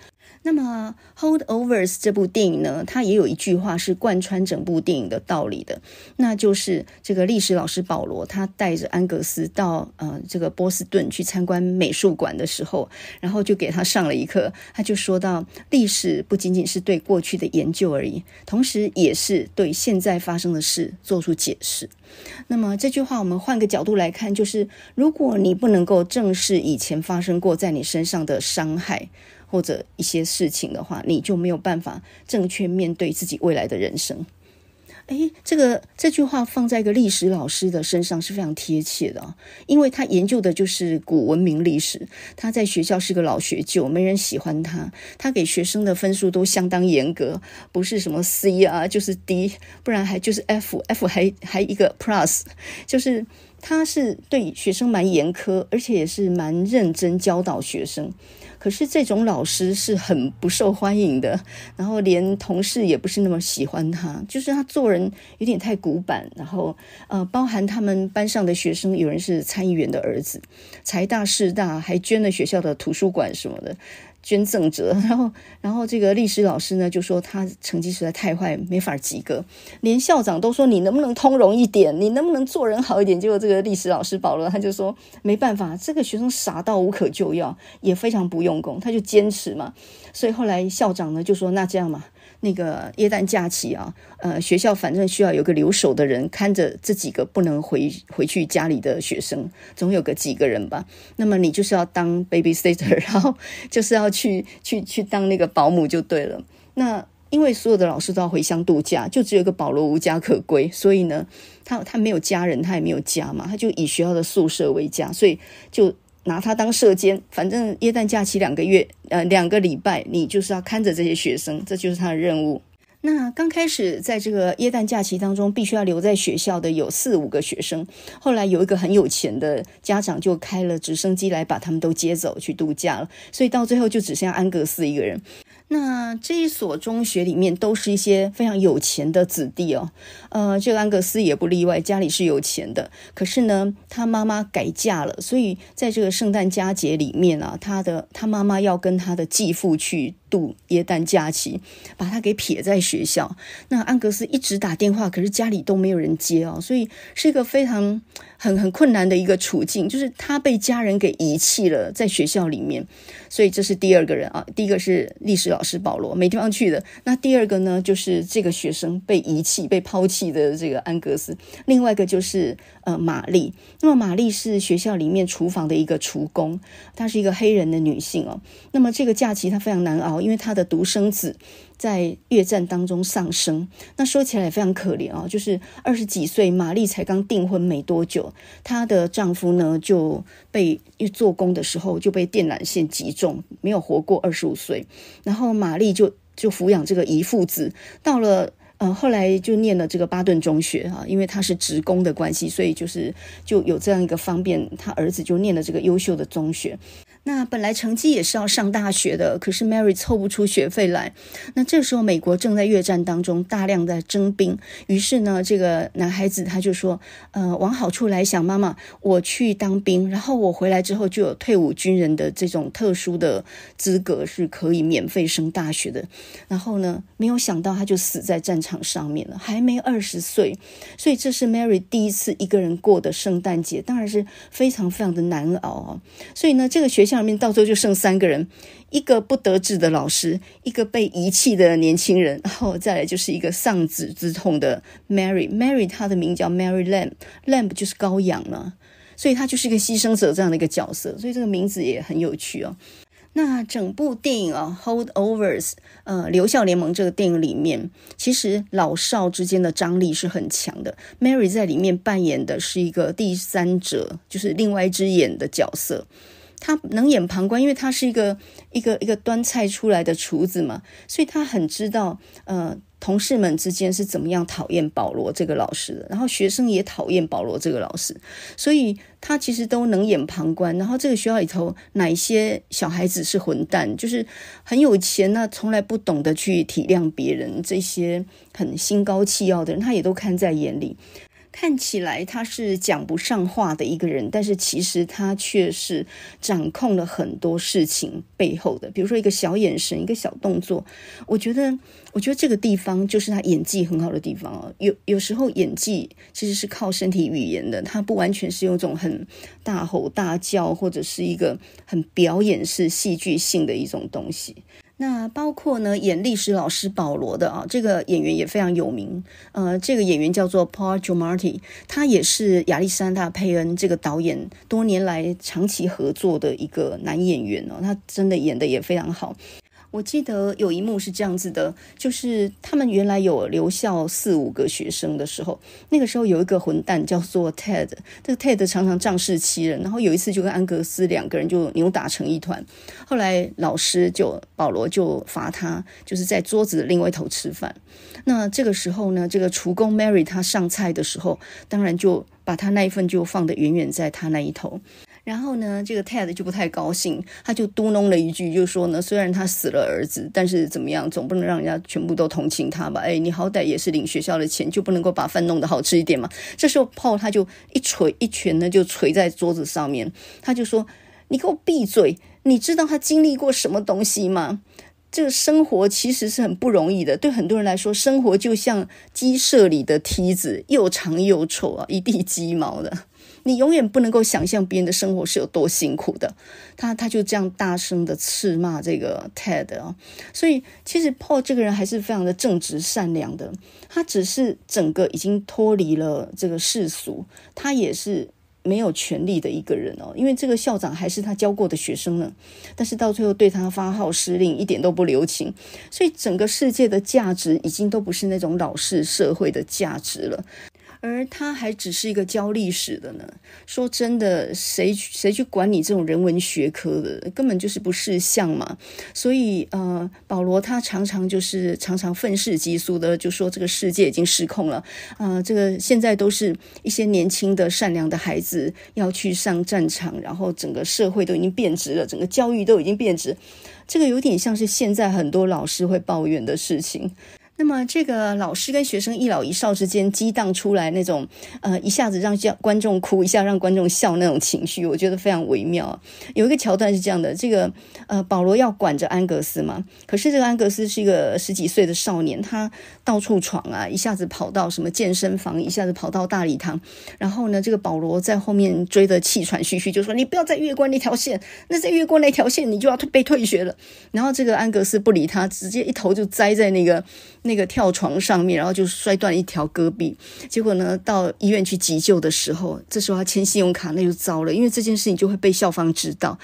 那么，《Hold Overs》这部电影呢，它也有一句话是贯穿整部电影的道理的，那就是这个历史老师保罗，他带着安格斯到呃这个波士顿去参观美术馆的时候，然后就给他上了一课，他就说到：历史不仅仅是对过去的研究而已，同时也是对现在发生的事做出解释。那么这句话，我们换个角度来看，就是如果你不能够正视以前发生过在你身上的伤害。或者一些事情的话，你就没有办法正确面对自己未来的人生。诶，这个这句话放在一个历史老师的身上是非常贴切的，因为他研究的就是古文明历史。他在学校是个老学究，没人喜欢他。他给学生的分数都相当严格，不是什么 C 啊，就是 D，不然还就是 F，F 还还一个 Plus。就是他是对学生蛮严苛，而且也是蛮认真教导学生。可是这种老师是很不受欢迎的，然后连同事也不是那么喜欢他，就是他做人有点太古板，然后呃，包含他们班上的学生，有人是参议员的儿子，财大势大，还捐了学校的图书馆什么的。捐赠者，然后，然后这个历史老师呢，就说他成绩实在太坏，没法及格，连校长都说你能不能通融一点，你能不能做人好一点。结果这个历史老师保罗他就说没办法，这个学生傻到无可救药，也非常不用功，他就坚持嘛。所以后来校长呢就说那这样嘛。那个耶诞假期啊，呃，学校反正需要有个留守的人看着这几个不能回回去家里的学生，总有个几个人吧。那么你就是要当 babysitter，然后就是要去去去当那个保姆就对了。那因为所有的老师都要回乡度假，就只有一个保罗无家可归，所以呢，他他没有家人，他也没有家嘛，他就以学校的宿舍为家，所以就。拿他当射箭，反正耶诞假期两个月，呃，两个礼拜，你就是要看着这些学生，这就是他的任务。那刚开始在这个耶诞假期当中，必须要留在学校的有四五个学生，后来有一个很有钱的家长就开了直升机来把他们都接走去度假了，所以到最后就只剩下安格斯一个人。那这一所中学里面都是一些非常有钱的子弟哦，呃，这个安格斯也不例外，家里是有钱的。可是呢，他妈妈改嫁了，所以在这个圣诞佳节里面啊，他的他妈妈要跟他的继父去度耶诞假期，把他给撇在学校。那安格斯一直打电话，可是家里都没有人接哦，所以是一个非常很很困难的一个处境，就是他被家人给遗弃了，在学校里面。所以这是第二个人啊，第一个是历史老师保罗没地方去的，那第二个呢就是这个学生被遗弃、被抛弃的这个安格斯，另外一个就是呃玛丽。那么玛丽是学校里面厨房的一个厨工，她是一个黑人的女性哦。那么这个假期她非常难熬，因为她的独生子。在越战当中丧生，那说起来也非常可怜啊。就是二十几岁，玛丽才刚订婚没多久，她的丈夫呢就被一做工的时候就被电缆线击中，没有活过二十五岁。然后玛丽就就抚养这个姨父子，到了呃后来就念了这个巴顿中学啊，因为他是职工的关系，所以就是就有这样一个方便，他儿子就念了这个优秀的中学。那本来成绩也是要上大学的，可是 Mary 凑不出学费来。那这时候美国正在越战当中，大量在征兵。于是呢，这个男孩子他就说：“呃，往好处来想，妈妈，我去当兵，然后我回来之后就有退伍军人的这种特殊的资格，是可以免费升大学的。”然后呢，没有想到他就死在战场上面了，还没二十岁。所以这是 Mary 第一次一个人过的圣诞节，当然是非常非常的难熬哦。所以呢，这个学校。上面到最后就剩三个人，一个不得志的老师，一个被遗弃的年轻人，然后再来就是一个丧子之痛的 Mary。Mary 她的名叫 Mary Lamb，Lamb 就是羔羊嘛，所以她就是一个牺牲者这样的一个角色，所以这个名字也很有趣哦。那整部电影啊，《Hold Overs》呃，《留校联盟》这个电影里面，其实老少之间的张力是很强的。Mary 在里面扮演的是一个第三者，就是另外一只眼的角色。他冷眼旁观，因为他是一个一个一个端菜出来的厨子嘛，所以他很知道，呃，同事们之间是怎么样讨厌保罗这个老师的，然后学生也讨厌保罗这个老师，所以他其实都冷眼旁观。然后这个学校里头，哪些小孩子是混蛋，就是很有钱那从来不懂得去体谅别人，这些很心高气傲的人，他也都看在眼里。看起来他是讲不上话的一个人，但是其实他却是掌控了很多事情背后的。比如说一个小眼神，一个小动作，我觉得，我觉得这个地方就是他演技很好的地方哦。有有时候演技其实是靠身体语言的，他不完全是用种很大吼大叫或者是一个很表演式戏剧性的一种东西。那包括呢，演历史老师保罗的啊，这个演员也非常有名。呃，这个演员叫做 Paul g i m a r t i 他也是亚历山大·佩恩这个导演多年来长期合作的一个男演员哦，他真的演的也非常好。我记得有一幕是这样子的，就是他们原来有留校四五个学生的时候，那个时候有一个混蛋叫做 Ted，这个 Ted 常常仗势欺人，然后有一次就跟安格斯两个人就扭打成一团，后来老师就保罗就罚他，就是在桌子的另外一头吃饭。那这个时候呢，这个厨工 Mary 他上菜的时候，当然就把他那一份就放得远远在他那一头。然后呢，这个 Ted 就不太高兴，他就嘟哝了一句，就说呢，虽然他死了儿子，但是怎么样，总不能让人家全部都同情他吧？哎，你好歹也是领学校的钱，就不能够把饭弄的好吃一点嘛？这时候泡他就一锤一拳呢，就捶在桌子上面，他就说：“你给我闭嘴！你知道他经历过什么东西吗？这个生活其实是很不容易的，对很多人来说，生活就像鸡舍里的梯子，又长又臭啊，一地鸡毛的。”你永远不能够想象别人的生活是有多辛苦的，他他就这样大声的斥骂这个 Ted 啊，所以其实 Paul 这个人还是非常的正直善良的，他只是整个已经脱离了这个世俗，他也是没有权利的一个人哦，因为这个校长还是他教过的学生呢，但是到最后对他发号施令一点都不留情，所以整个世界的价值已经都不是那种老式社会的价值了。而他还只是一个教历史的呢。说真的，谁谁去管你这种人文学科的，根本就是不识相嘛。所以，呃，保罗他常常就是常常愤世嫉俗的，就说这个世界已经失控了。呃，这个现在都是一些年轻的善良的孩子要去上战场，然后整个社会都已经变质了，整个教育都已经变质。这个有点像是现在很多老师会抱怨的事情。那么这个老师跟学生一老一少之间激荡出来那种呃一下子让观观众哭一下让观众笑那种情绪，我觉得非常微妙。有一个桥段是这样的：这个呃保罗要管着安格斯嘛，可是这个安格斯是一个十几岁的少年，他到处闯啊，一下子跑到什么健身房，一下子跑到大礼堂，然后呢这个保罗在后面追得气喘吁吁，就说：“你不要再越过那条线，那再越过那条线你就要被退学了。”然后这个安格斯不理他，直接一头就栽在那个。那个跳床上面，然后就摔断一条胳膊。结果呢，到医院去急救的时候，这时候要签信用卡，那就糟了，因为这件事情就会被校方知道。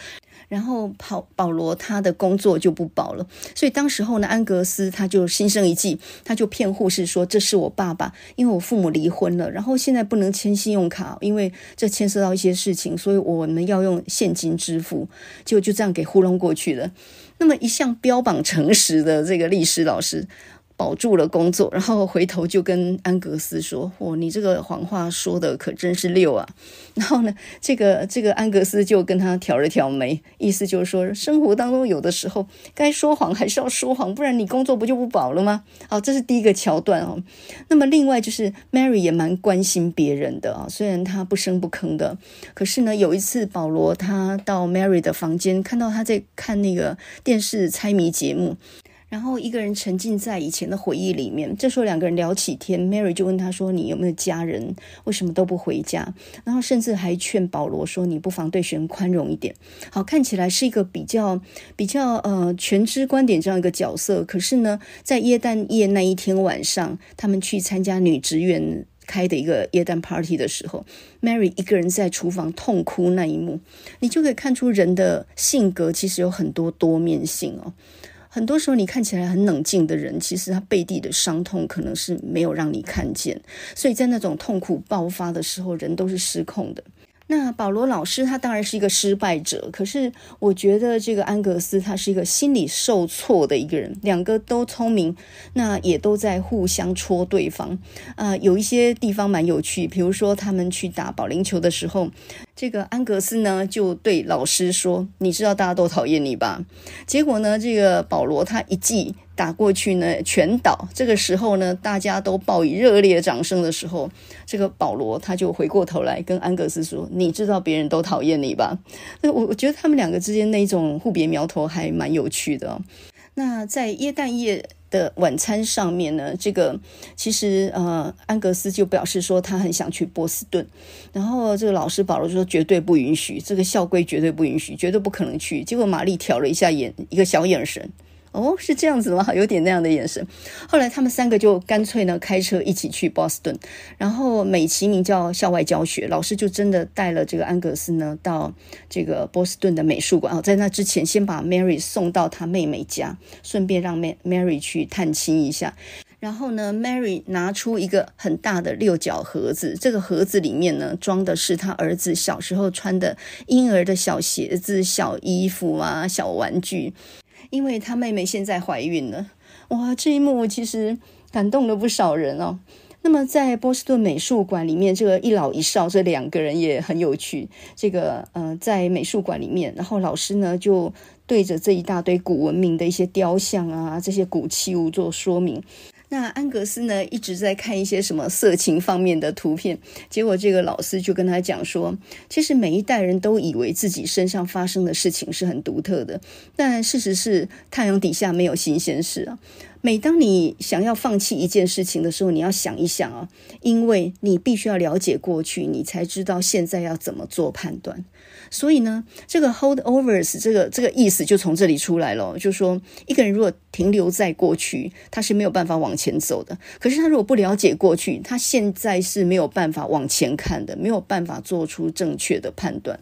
然后保保罗他的工作就不保了。所以当时候呢，安格斯他就心生一计，他就骗护士说：“这是我爸爸，因为我父母离婚了，然后现在不能签信用卡，因为这牵涉到一些事情，所以我们要用现金支付。”就就这样给糊弄过去了。那么一向标榜诚实的这个历史老师。保住了工作，然后回头就跟安格斯说：“哦，你这个谎话说的可真是溜啊！” 然后呢，这个这个安格斯就跟他挑了挑眉，意思就是说，生活当中有的时候该说谎还是要说谎，不然你工作不就不保了吗？哦，这是第一个桥段哦。那么另外就是 Mary 也蛮关心别人的啊，虽然他不声不吭的，可是呢，有一次保罗他到 Mary 的房间，看到他在看那个电视猜谜节目。然后一个人沉浸在以前的回忆里面。这时候两个人聊起天，Mary 就问他说：“你有没有家人？为什么都不回家？”然后甚至还劝保罗说：“你不妨对玄宽容一点。”好，看起来是一个比较比较呃全知观点这样一个角色。可是呢，在耶诞夜那一天晚上，他们去参加女职员开的一个耶诞 party 的时候，Mary 一个人在厨房痛哭那一幕，你就可以看出人的性格其实有很多多面性哦。很多时候，你看起来很冷静的人，其实他背地的伤痛可能是没有让你看见。所以在那种痛苦爆发的时候，人都是失控的。那保罗老师他当然是一个失败者，可是我觉得这个安格斯他是一个心理受挫的一个人，两个都聪明，那也都在互相戳对方啊，有一些地方蛮有趣，比如说他们去打保龄球的时候，这个安格斯呢就对老师说：“你知道大家都讨厌你吧？”结果呢，这个保罗他一记。打过去呢，全倒。这个时候呢，大家都报以热烈掌声的时候，这个保罗他就回过头来跟安格斯说：“你知道别人都讨厌你吧？”那我我觉得他们两个之间那一种互别苗头还蛮有趣的。那在耶诞夜的晚餐上面呢，这个其实呃安格斯就表示说他很想去波斯顿，然后这个老师保罗就说绝对不允许，这个校规绝对不允许，绝对不可能去。结果玛丽挑了一下眼，一个小眼神。哦，是这样子吗？有点那样的眼神。后来他们三个就干脆呢，开车一起去波 o 顿，然后美其名叫校外教学。老师就真的带了这个安格斯呢，到这个波士顿的美术馆。哦，在那之前，先把 Mary 送到他妹妹家，顺便让 Mary 去探亲一下。然后呢，Mary 拿出一个很大的六角盒子，这个盒子里面呢，装的是他儿子小时候穿的婴儿的小鞋子、小衣服啊、小玩具。因为他妹妹现在怀孕了，哇！这一幕其实感动了不少人哦。那么在波士顿美术馆里面，这个一老一少这两个人也很有趣。这个呃，在美术馆里面，然后老师呢就对着这一大堆古文明的一些雕像啊，这些古器物做说明。那安格斯呢一直在看一些什么色情方面的图片，结果这个老师就跟他讲说，其实每一代人都以为自己身上发生的事情是很独特的，但事实是太阳底下没有新鲜事啊。每当你想要放弃一件事情的时候，你要想一想啊，因为你必须要了解过去，你才知道现在要怎么做判断。所以呢，这个 hold overs 这个这个意思就从这里出来了，就说一个人如果停留在过去，他是没有办法往前走的。可是他如果不了解过去，他现在是没有办法往前看的，没有办法做出正确的判断。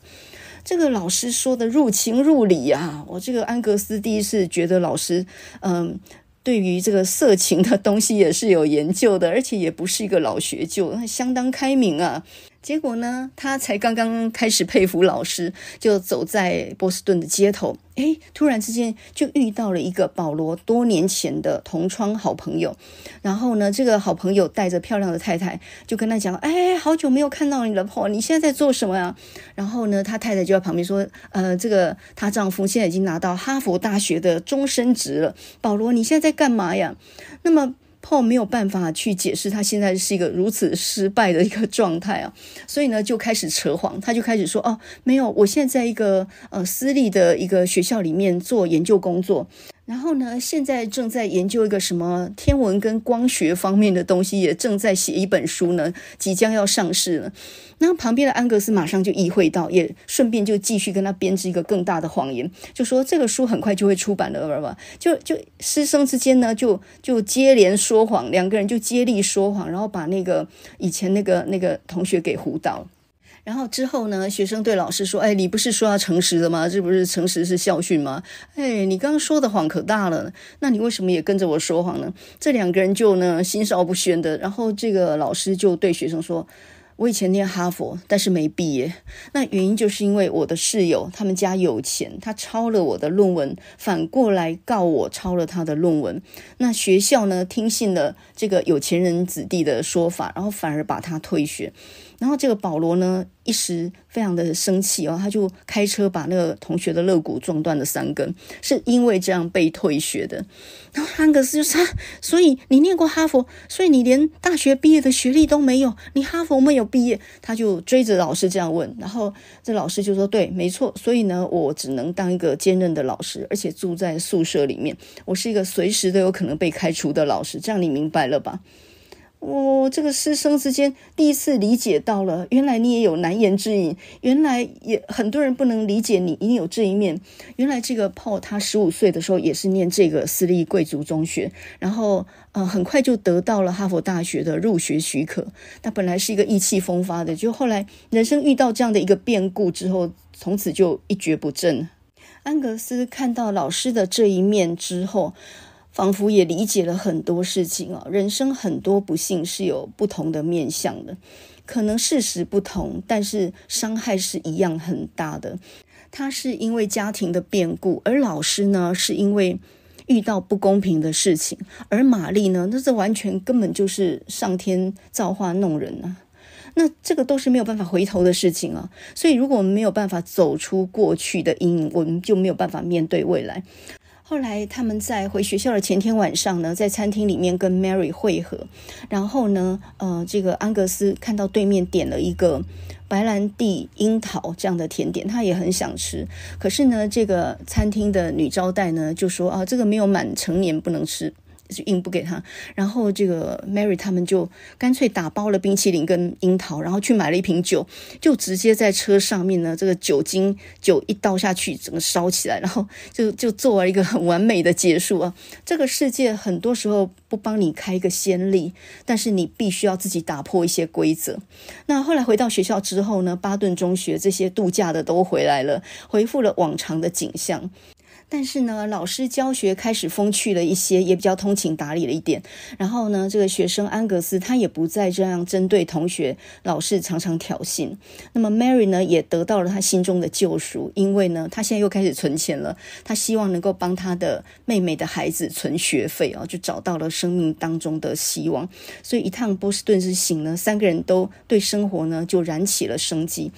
这个老师说的入情入理啊！我这个安格斯第一次觉得老师，嗯，对于这个色情的东西也是有研究的，而且也不是一个老学究，相当开明啊。结果呢，他才刚刚开始佩服老师，就走在波士顿的街头，诶，突然之间就遇到了一个保罗多年前的同窗好朋友。然后呢，这个好朋友带着漂亮的太太，就跟他讲：“哎，好久没有看到你了，保你现在在做什么呀？”然后呢，他太太就在旁边说：“呃，这个她丈夫现在已经拿到哈佛大学的终身职了，保罗，你现在在干嘛呀？”那么。怕没有办法去解释他现在是一个如此失败的一个状态啊，所以呢，就开始扯谎，他就开始说：“哦，没有，我现在在一个呃私立的一个学校里面做研究工作。”然后呢？现在正在研究一个什么天文跟光学方面的东西，也正在写一本书呢，即将要上市了。那旁边的安格斯马上就意会到，也顺便就继续跟他编织一个更大的谎言，就说这个书很快就会出版了，就就师生之间呢，就就接连说谎，两个人就接力说谎，然后把那个以前那个那个同学给唬倒。然后之后呢，学生对老师说：“哎，你不是说要诚实的吗？这不是诚实是校训吗？哎，你刚刚说的谎可大了，那你为什么也跟着我说谎呢？”这两个人就呢心照不宣的。然后这个老师就对学生说：“我以前念哈佛，但是没毕业。那原因就是因为我的室友他们家有钱，他抄了我的论文，反过来告我抄了他的论文。那学校呢听信了这个有钱人子弟的说法，然后反而把他退学。”然后这个保罗呢，一时非常的生气哦，他就开车把那个同学的肋骨撞断了三根，是因为这样被退学的。然后安格斯就是，所以你念过哈佛，所以你连大学毕业的学历都没有，你哈佛没有毕业，他就追着老师这样问。然后这老师就说，对，没错，所以呢，我只能当一个兼任的老师，而且住在宿舍里面，我是一个随时都有可能被开除的老师，这样你明白了吧？我这个师生之间第一次理解到了，原来你也有难言之隐，原来也很多人不能理解你，你有这一面。原来这个 Paul 他十五岁的时候也是念这个私立贵族中学，然后呃很快就得到了哈佛大学的入学许可。他本来是一个意气风发的，就后来人生遇到这样的一个变故之后，从此就一蹶不振。安格斯看到老师的这一面之后。仿佛也理解了很多事情啊，人生很多不幸是有不同的面相的，可能事实不同，但是伤害是一样很大的。他是因为家庭的变故，而老师呢是因为遇到不公平的事情，而玛丽呢，那这完全根本就是上天造化弄人啊。那这个都是没有办法回头的事情啊，所以如果我们没有办法走出过去的阴影，我们就没有办法面对未来。后来他们在回学校的前天晚上呢，在餐厅里面跟 Mary 会合，然后呢，呃，这个安格斯看到对面点了一个白兰地樱桃这样的甜点，他也很想吃，可是呢，这个餐厅的女招待呢就说啊，这个没有满成年不能吃。就硬不给他，然后这个 Mary 他们就干脆打包了冰淇淋跟樱桃，然后去买了一瓶酒，就直接在车上面呢，这个酒精酒一倒下去，整个烧起来，然后就就做了一个很完美的结束啊！这个世界很多时候不帮你开一个先例，但是你必须要自己打破一些规则。那后来回到学校之后呢，巴顿中学这些度假的都回来了，回复了往常的景象。但是呢，老师教学开始风趣了一些，也比较通情达理了一点。然后呢，这个学生安格斯他也不再这样针对同学，老师常常挑衅。那么 Mary 呢，也得到了他心中的救赎，因为呢，他现在又开始存钱了，他希望能够帮他的妹妹的孩子存学费啊，就找到了生命当中的希望。所以一趟波士顿之行呢，三个人都对生活呢就燃起了生机。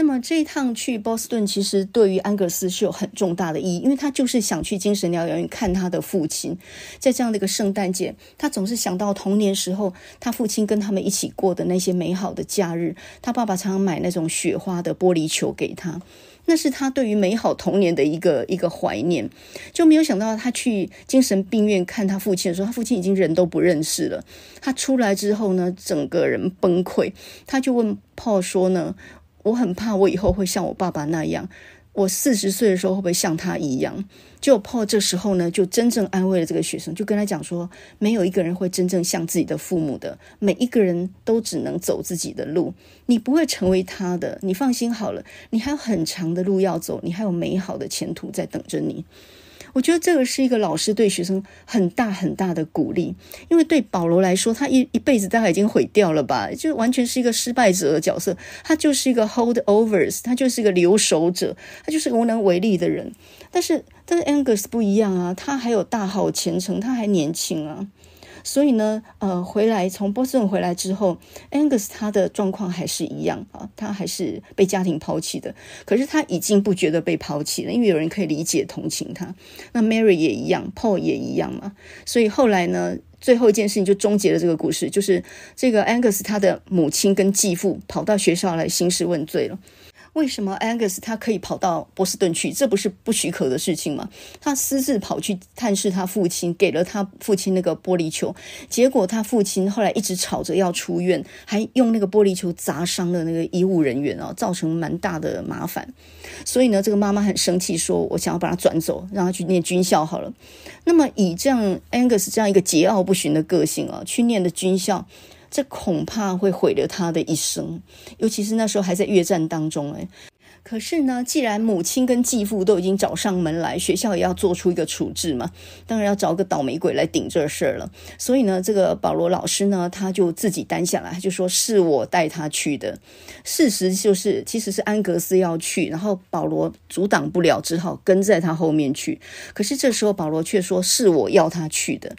那么这一趟去波士顿，其实对于安格斯是有很重大的意义，因为他就是想去精神疗养院看他的父亲。在这样的一个圣诞节，他总是想到童年时候他父亲跟他们一起过的那些美好的假日。他爸爸常常买那种雪花的玻璃球给他，那是他对于美好童年的一个一个怀念。就没有想到他去精神病院看他父亲的时候，他父亲已经人都不认识了。他出来之后呢，整个人崩溃。他就问炮说呢？我很怕我以后会像我爸爸那样，我四十岁的时候会不会像他一样？就怕这时候呢，就真正安慰了这个学生，就跟他讲说，没有一个人会真正像自己的父母的，每一个人都只能走自己的路，你不会成为他的，你放心好了，你还有很长的路要走，你还有美好的前途在等着你。我觉得这个是一个老师对学生很大很大的鼓励，因为对保罗来说，他一一辈子大概已经毁掉了吧，就完全是一个失败者的角色，他就是一个 hold overs，他就是一个留守者，他就是无能为力的人。但是，但是 Angus 不一样啊，他还有大好前程，他还年轻啊。所以呢，呃，回来从波士顿回来之后，Angus 他的状况还是一样啊，他还是被家庭抛弃的。可是他已经不觉得被抛弃了，因为有人可以理解同情他。那 Mary 也一样，Paul 也一样嘛。所以后来呢，最后一件事情就终结了这个故事，就是这个 Angus 他的母亲跟继父跑到学校来兴师问罪了。为什么 Angus 他可以跑到波士顿去？这不是不许可的事情吗？他私自跑去探视他父亲，给了他父亲那个玻璃球，结果他父亲后来一直吵着要出院，还用那个玻璃球砸伤了那个医务人员哦，造成蛮大的麻烦。所以呢，这个妈妈很生气，说我想要把他转走，让他去念军校好了。那么以这样 Angus 这样一个桀骜不驯的个性啊，去念的军校。这恐怕会毁了他的一生，尤其是那时候还在越战当中诶可是呢，既然母亲跟继父都已经找上门来，学校也要做出一个处置嘛，当然要找个倒霉鬼来顶这事儿了。所以呢，这个保罗老师呢，他就自己担下来，就说是我带他去的。事实就是，其实是安格斯要去，然后保罗阻挡不了，只好跟在他后面去。可是这时候，保罗却说是我要他去的。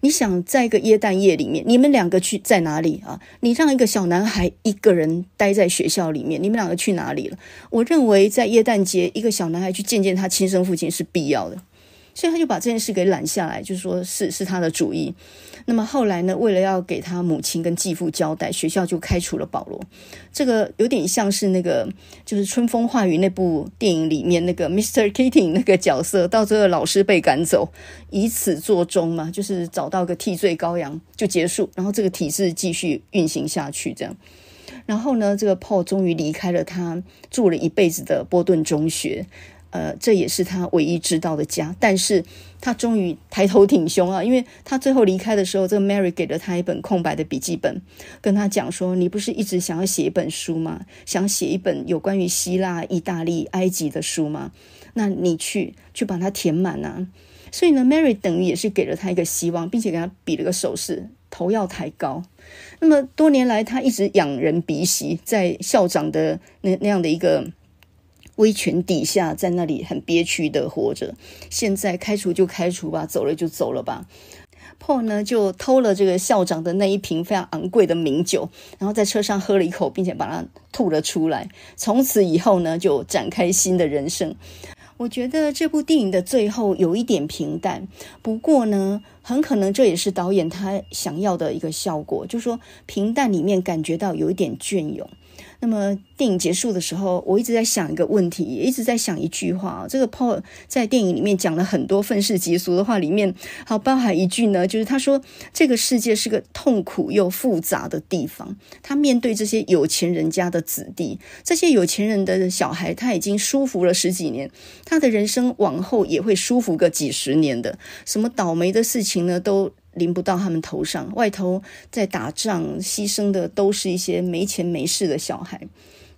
你想在一个耶诞夜里面，你们两个去在哪里啊？你让一个小男孩一个人待在学校里面，你们两个去哪里了？我认为在耶诞节，一个小男孩去见见他亲生父亲是必要的。所以他就把这件事给揽下来，就说“是是他的主意”。那么后来呢，为了要给他母亲跟继父交代，学校就开除了保罗。这个有点像是那个就是《春风化雨》那部电影里面那个 Mr. Kiting 那个角色，到最后老师被赶走，以此作终嘛，就是找到个替罪羔羊就结束，然后这个体制继续运行下去这样。然后呢，这个 Paul 终于离开了他住了一辈子的波顿中学。呃，这也是他唯一知道的家。但是，他终于抬头挺胸啊！因为他最后离开的时候，这个 Mary 给了他一本空白的笔记本，跟他讲说：“你不是一直想要写一本书吗？想写一本有关于希腊、意大利、埃及的书吗？那你去去把它填满啊！”所以呢，Mary 等于也是给了他一个希望，并且给他比了个手势，头要抬高。那么多年来，他一直仰人鼻息，在校长的那那样的一个。威权底下，在那里很憋屈的活着。现在开除就开除吧，走了就走了吧。Paul 呢，就偷了这个校长的那一瓶非常昂贵的名酒，然后在车上喝了一口，并且把它吐了出来。从此以后呢，就展开新的人生。我觉得这部电影的最后有一点平淡，不过呢，很可能这也是导演他想要的一个效果，就说平淡里面感觉到有一点隽永。那么电影结束的时候，我一直在想一个问题，也一直在想一句话。这个 Paul 在电影里面讲了很多愤世嫉俗的话，里面好包含一句呢，就是他说：“这个世界是个痛苦又复杂的地方。”他面对这些有钱人家的子弟，这些有钱人的小孩，他已经舒服了十几年，他的人生往后也会舒服个几十年的。什么倒霉的事情呢？都。淋不到他们头上，外头在打仗，牺牲的都是一些没钱没势的小孩。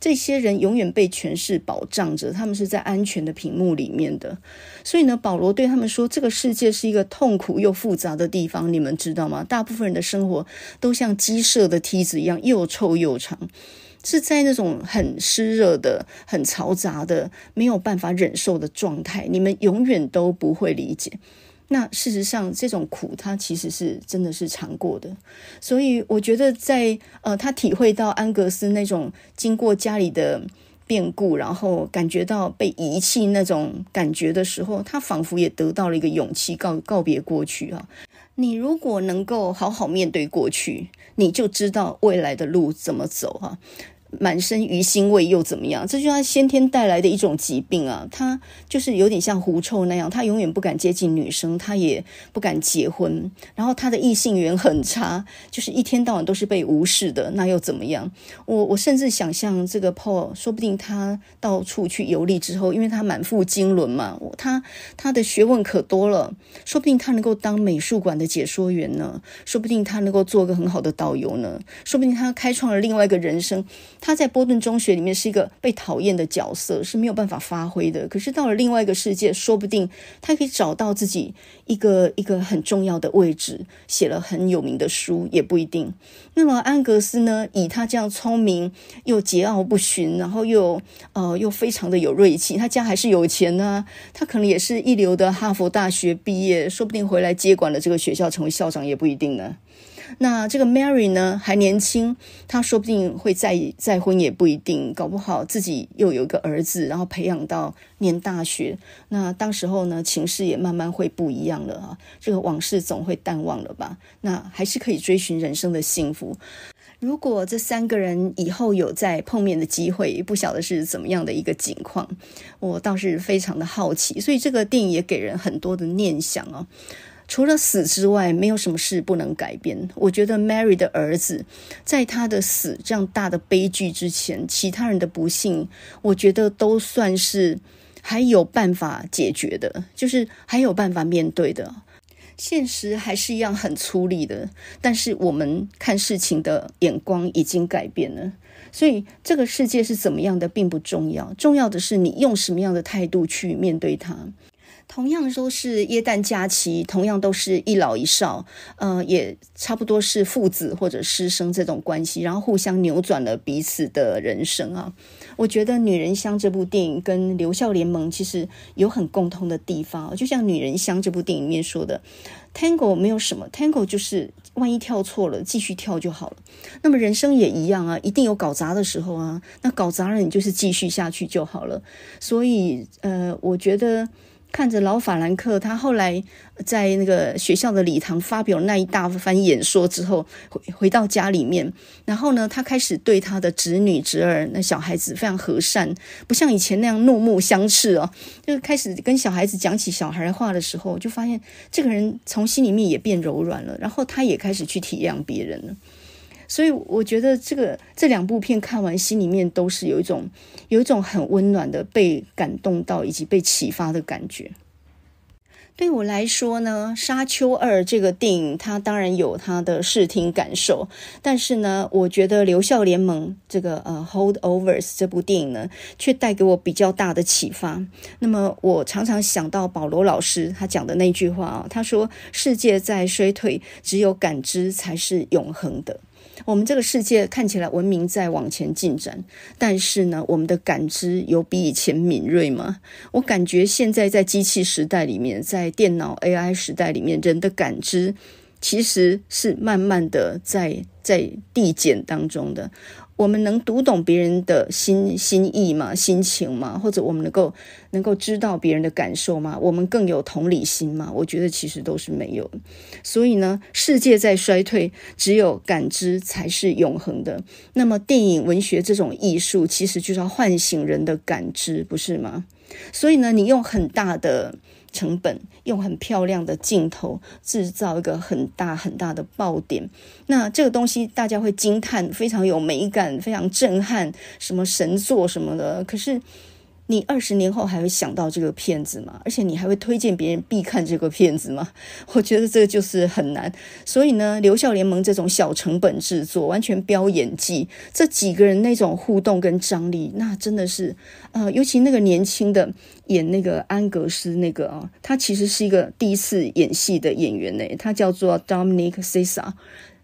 这些人永远被权势保障着，他们是在安全的屏幕里面的。所以呢，保罗对他们说：“这个世界是一个痛苦又复杂的地方，你们知道吗？大部分人的生活都像鸡舍的梯子一样，又臭又长，是在那种很湿热的、很嘈杂的、没有办法忍受的状态。你们永远都不会理解。”那事实上，这种苦他其实是真的是尝过的，所以我觉得，在呃，他体会到安格斯那种经过家里的变故，然后感觉到被遗弃那种感觉的时候，他仿佛也得到了一个勇气，告告别过去啊。你如果能够好好面对过去，你就知道未来的路怎么走啊。满身鱼腥味又怎么样？这就是先天带来的一种疾病啊！他就是有点像狐臭那样，他永远不敢接近女生，他也不敢结婚，然后他的异性缘很差，就是一天到晚都是被无视的。那又怎么样？我我甚至想象这个 Paul，说不定他到处去游历之后，因为他满腹经纶嘛，他他的学问可多了，说不定他能够当美术馆的解说员呢，说不定他能够做个很好的导游呢，说不定他开创了另外一个人生。他在波顿中学里面是一个被讨厌的角色，是没有办法发挥的。可是到了另外一个世界，说不定他可以找到自己一个一个很重要的位置，写了很有名的书也不一定。那么安格斯呢？以他这样聪明又桀骜不驯，然后又呃又非常的有锐气，他家还是有钱呢，他可能也是一流的哈佛大学毕业，说不定回来接管了这个学校，成为校长也不一定呢。那这个 Mary 呢还年轻，她说不定会再再婚也不一定，搞不好自己又有一个儿子，然后培养到念大学。那当时候呢情势也慢慢会不一样了啊，这个往事总会淡忘了吧？那还是可以追寻人生的幸福。如果这三个人以后有再碰面的机会，不晓得是怎么样的一个景况，我倒是非常的好奇。所以这个电影也给人很多的念想哦。除了死之外，没有什么事不能改变。我觉得 Mary 的儿子，在他的死这样大的悲剧之前，其他人的不幸，我觉得都算是还有办法解决的，就是还有办法面对的。现实还是一样很粗粝的，但是我们看事情的眼光已经改变了。所以这个世界是怎么样的并不重要，重要的是你用什么样的态度去面对它。同样都是耶诞假期，同样都是一老一少，呃，也差不多是父子或者师生这种关系，然后互相扭转了彼此的人生啊。我觉得《女人香》这部电影跟《留校联盟》其实有很共通的地方，就像《女人香》这部电影里面说的，“Tango 没有什么，Tango 就是万一跳错了，继续跳就好了。那么人生也一样啊，一定有搞砸的时候啊，那搞砸了你就是继续下去就好了。所以，呃，我觉得。看着老法兰克，他后来在那个学校的礼堂发表那一大番演说之后，回回到家里面，然后呢，他开始对他的侄女侄儿那小孩子非常和善，不像以前那样怒目相视哦，就开始跟小孩子讲起小孩话的时候，就发现这个人从心里面也变柔软了，然后他也开始去体谅别人了。所以我觉得这个这两部片看完，心里面都是有一种有一种很温暖的被感动到以及被启发的感觉。对我来说呢，《沙丘二》这个电影它当然有它的视听感受，但是呢，我觉得《留校联盟》这个呃《Hold Overs》这部电影呢，却带给我比较大的启发。那么我常常想到保罗老师他讲的那句话啊，他说：“世界在衰退，只有感知才是永恒的。”我们这个世界看起来文明在往前进展，但是呢，我们的感知有比以前敏锐吗？我感觉现在在机器时代里面，在电脑 AI 时代里面，人的感知其实是慢慢的在在递减当中的。我们能读懂别人的心心意吗？心情吗？或者我们能够能够知道别人的感受吗？我们更有同理心吗？我觉得其实都是没有所以呢，世界在衰退，只有感知才是永恒的。那么，电影、文学这种艺术，其实就是要唤醒人的感知，不是吗？所以呢，你用很大的。成本用很漂亮的镜头制造一个很大很大的爆点，那这个东西大家会惊叹，非常有美感，非常震撼，什么神作什么的。可是。你二十年后还会想到这个片子吗？而且你还会推荐别人必看这个片子吗？我觉得这个就是很难。所以呢，留校联盟这种小成本制作，完全飙演技，这几个人那种互动跟张力，那真的是，呃，尤其那个年轻的演那个安格斯那个啊，他其实是一个第一次演戏的演员呢，他叫做 Dominic Sessa。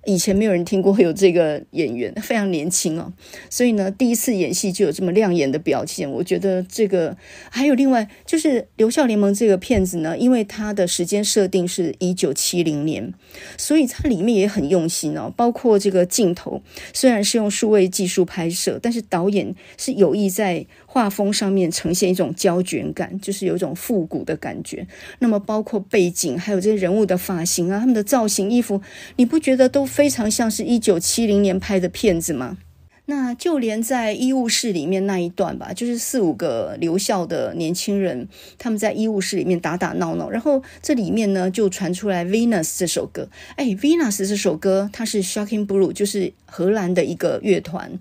以前没有人听过有这个演员，非常年轻哦，所以呢，第一次演戏就有这么亮眼的表现。我觉得这个还有另外就是《留校联盟》这个片子呢，因为它的时间设定是一九七零年，所以它里面也很用心哦，包括这个镜头虽然是用数位技术拍摄，但是导演是有意在。画风上面呈现一种胶卷感，就是有一种复古的感觉。那么包括背景，还有这些人物的发型啊，他们的造型、衣服，你不觉得都非常像是一九七零年拍的片子吗？那就连在医务室里面那一段吧，就是四五个留校的年轻人他们在医务室里面打打闹闹，然后这里面呢就传出来《Venus》这首歌。哎，《Venus》这首歌它是 Shocking Blue，就是荷兰的一个乐团。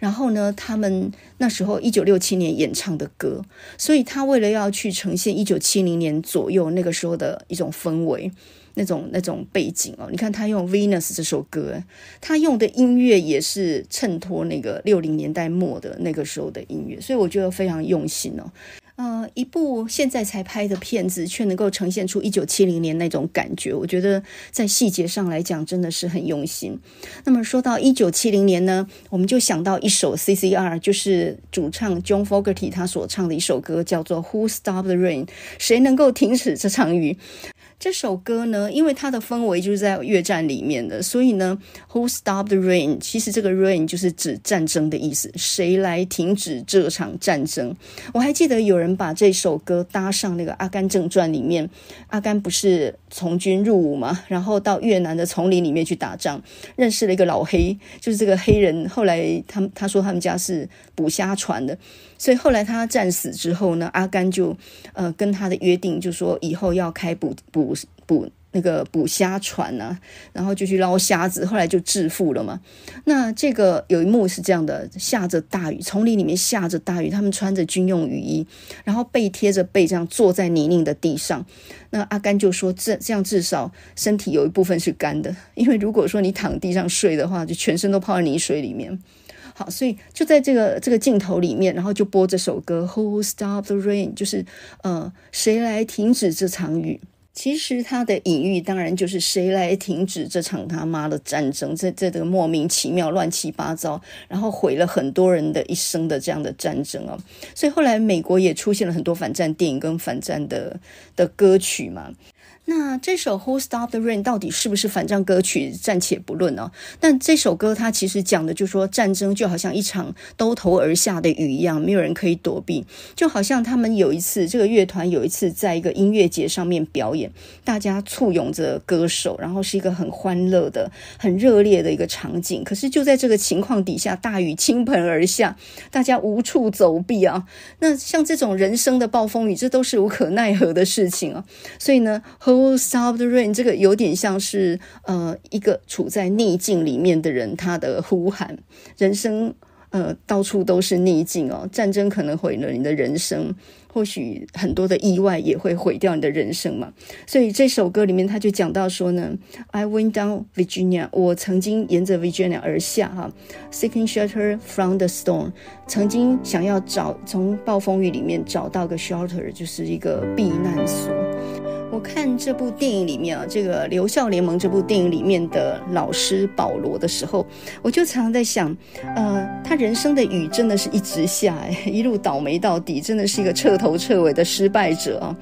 然后呢，他们那时候一九六七年演唱的歌，所以他为了要去呈现一九七零年左右那个时候的一种氛围，那种那种背景哦，你看他用《Venus》这首歌，他用的音乐也是衬托那个六零年代末的那个时候的音乐，所以我觉得非常用心哦。呃，一部现在才拍的片子，却能够呈现出一九七零年那种感觉，我觉得在细节上来讲，真的是很用心。那么说到一九七零年呢，我们就想到一首 CCR，就是主唱 John Fogerty 他所唱的一首歌，叫做《Who Stopped the Rain》，谁能够停止这场雨？这首歌呢，因为它的氛围就是在越战里面的，所以呢，Who stopped the rain？其实这个 rain 就是指战争的意思，谁来停止这场战争？我还记得有人把这首歌搭上那个《阿甘正传》里面，阿甘不是从军入伍嘛，然后到越南的丛林里面去打仗，认识了一个老黑，就是这个黑人，后来他他说他们家是捕虾船的。所以后来他战死之后呢，阿甘就呃跟他的约定，就说以后要开捕捕捕那个捕虾船啊，然后就去捞虾子，后来就致富了嘛。那这个有一幕是这样的，下着大雨，丛林里面下着大雨，他们穿着军用雨衣，然后背贴着背这样坐在泥泞的地上。那阿甘就说这这样至少身体有一部分是干的，因为如果说你躺地上睡的话，就全身都泡在泥水里面。好，所以就在这个这个镜头里面，然后就播这首歌《Who Stop the Rain》，就是呃，谁来停止这场雨？其实它的隐喻当然就是谁来停止这场他妈的战争？这这个莫名其妙、乱七八糟，然后毁了很多人的一生的这样的战争啊！所以后来美国也出现了很多反战电影跟反战的的歌曲嘛。那这首《Who s t o p the Rain》到底是不是反战歌曲，暂且不论哦。但这首歌它其实讲的就是说，战争就好像一场兜头而下的雨一样，没有人可以躲避。就好像他们有一次，这个乐团有一次在一个音乐节上面表演，大家簇拥着歌手，然后是一个很欢乐的、很热烈的一个场景。可是就在这个情况底下，大雨倾盆而下，大家无处走避啊。那像这种人生的暴风雨，这都是无可奈何的事情啊。所以呢，Soft Rain 这个有点像是呃一个处在逆境里面的人他的呼喊，人生呃到处都是逆境哦，战争可能毁了你的人生，或许很多的意外也会毁掉你的人生嘛。所以这首歌里面他就讲到说呢，I went down Virginia，我曾经沿着 Virginia 而下哈，seeking shelter from the storm，曾经想要找从暴风雨里面找到个 shelter，就是一个避难所。我看这部电影里面啊，这个《留校联盟》这部电影里面的老师保罗的时候，我就常常在想，呃，他人生的雨真的是一直下，一路倒霉到底，真的是一个彻头彻尾的失败者啊。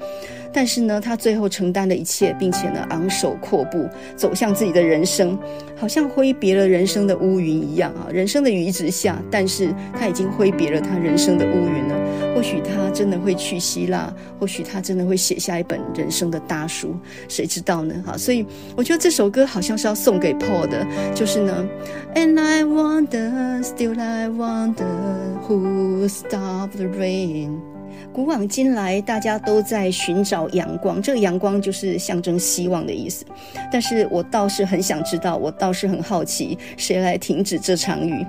但是呢，他最后承担了一切，并且呢，昂首阔步走向自己的人生，好像挥别了人生的乌云一样啊！人生的雨一直下，但是他已经挥别了他人生的乌云了。或许他真的会去希腊，或许他真的会写下一本人生的大书，谁知道呢？哈！所以我觉得这首歌好像是要送给 Paul 的，就是呢，And I wonder, still I wonder, who stopped the rain? 古往今来，大家都在寻找阳光，这个阳光就是象征希望的意思。但是我倒是很想知道，我倒是很好奇，谁来停止这场雨？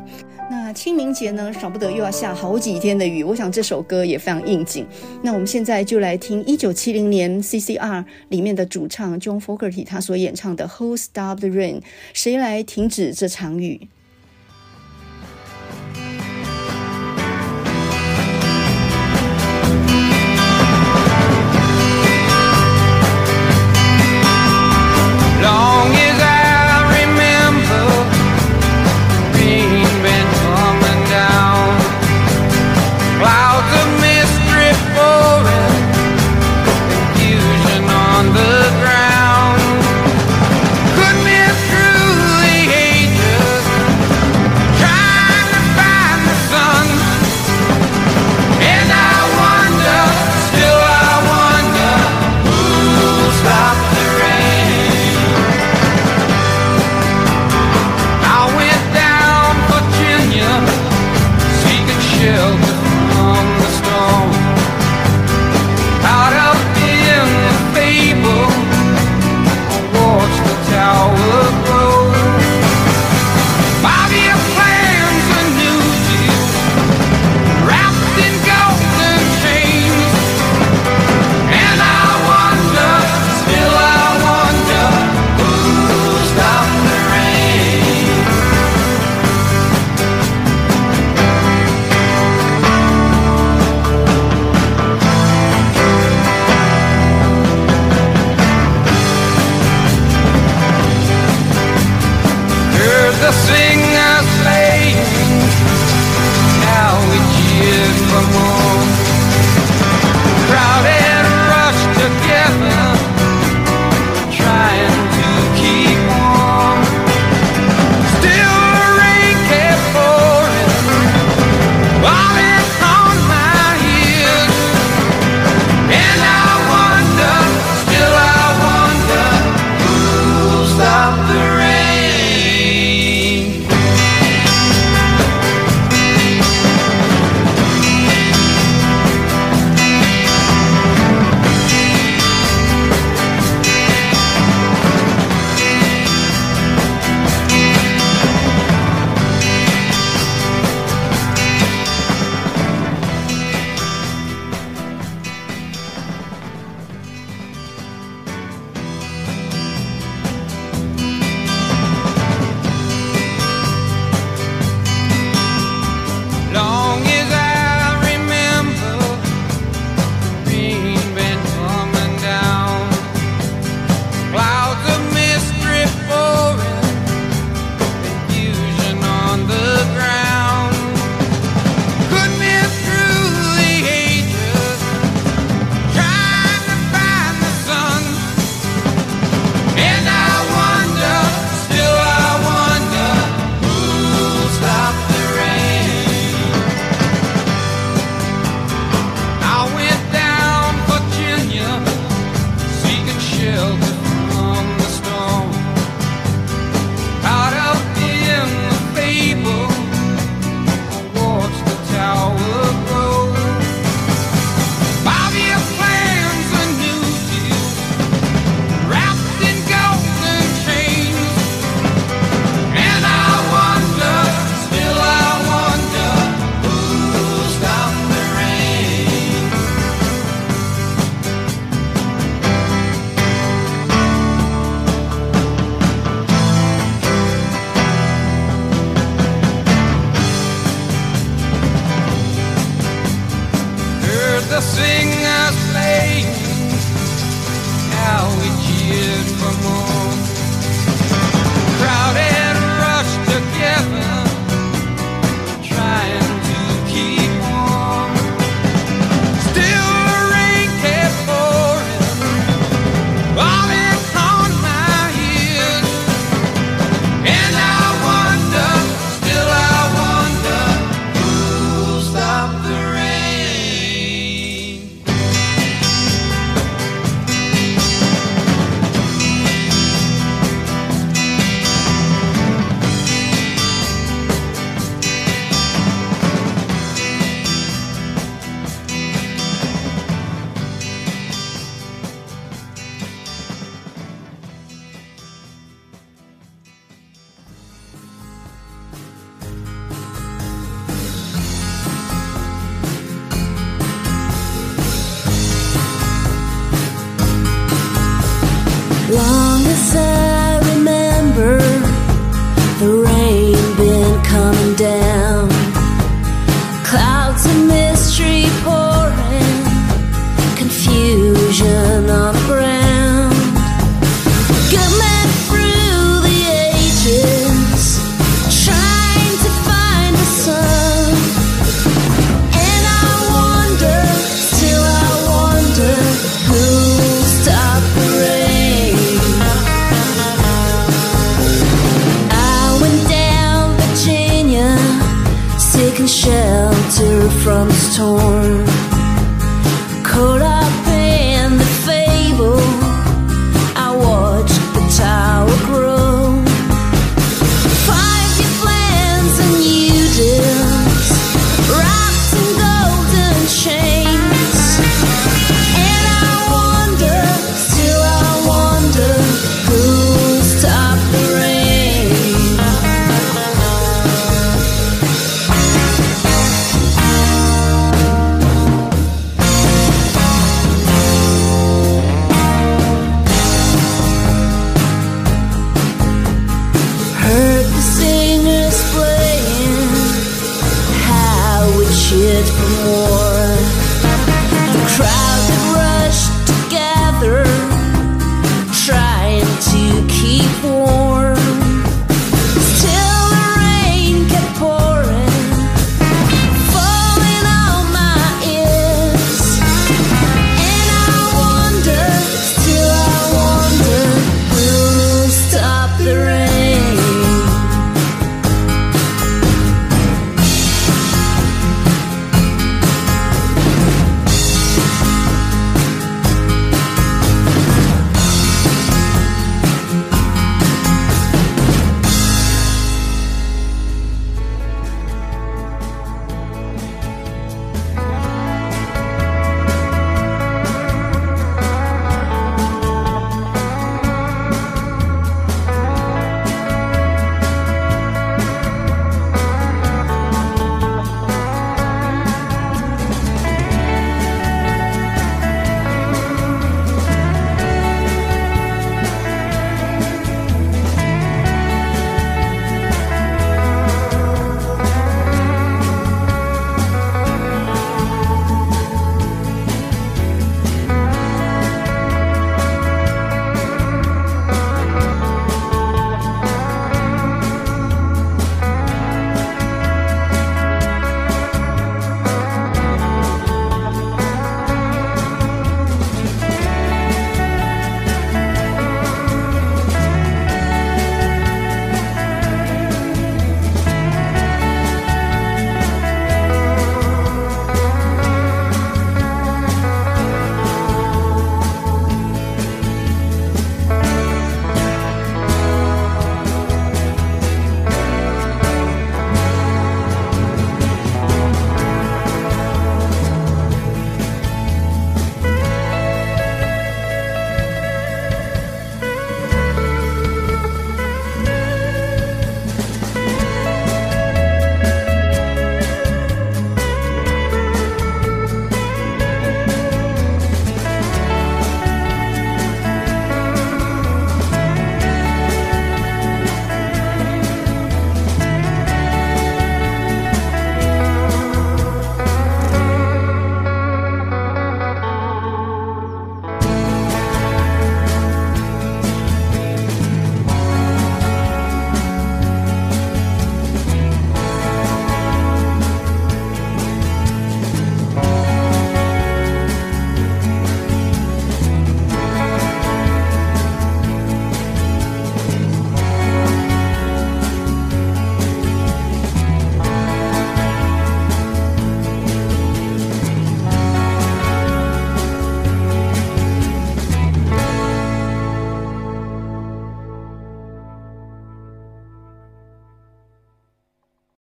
那清明节呢，少不得又要下好几天的雨。我想这首歌也非常应景。那我们现在就来听1970年 CCR 里面的主唱 John Fogerty 他所演唱的《Who Stopped the Rain》，谁来停止这场雨？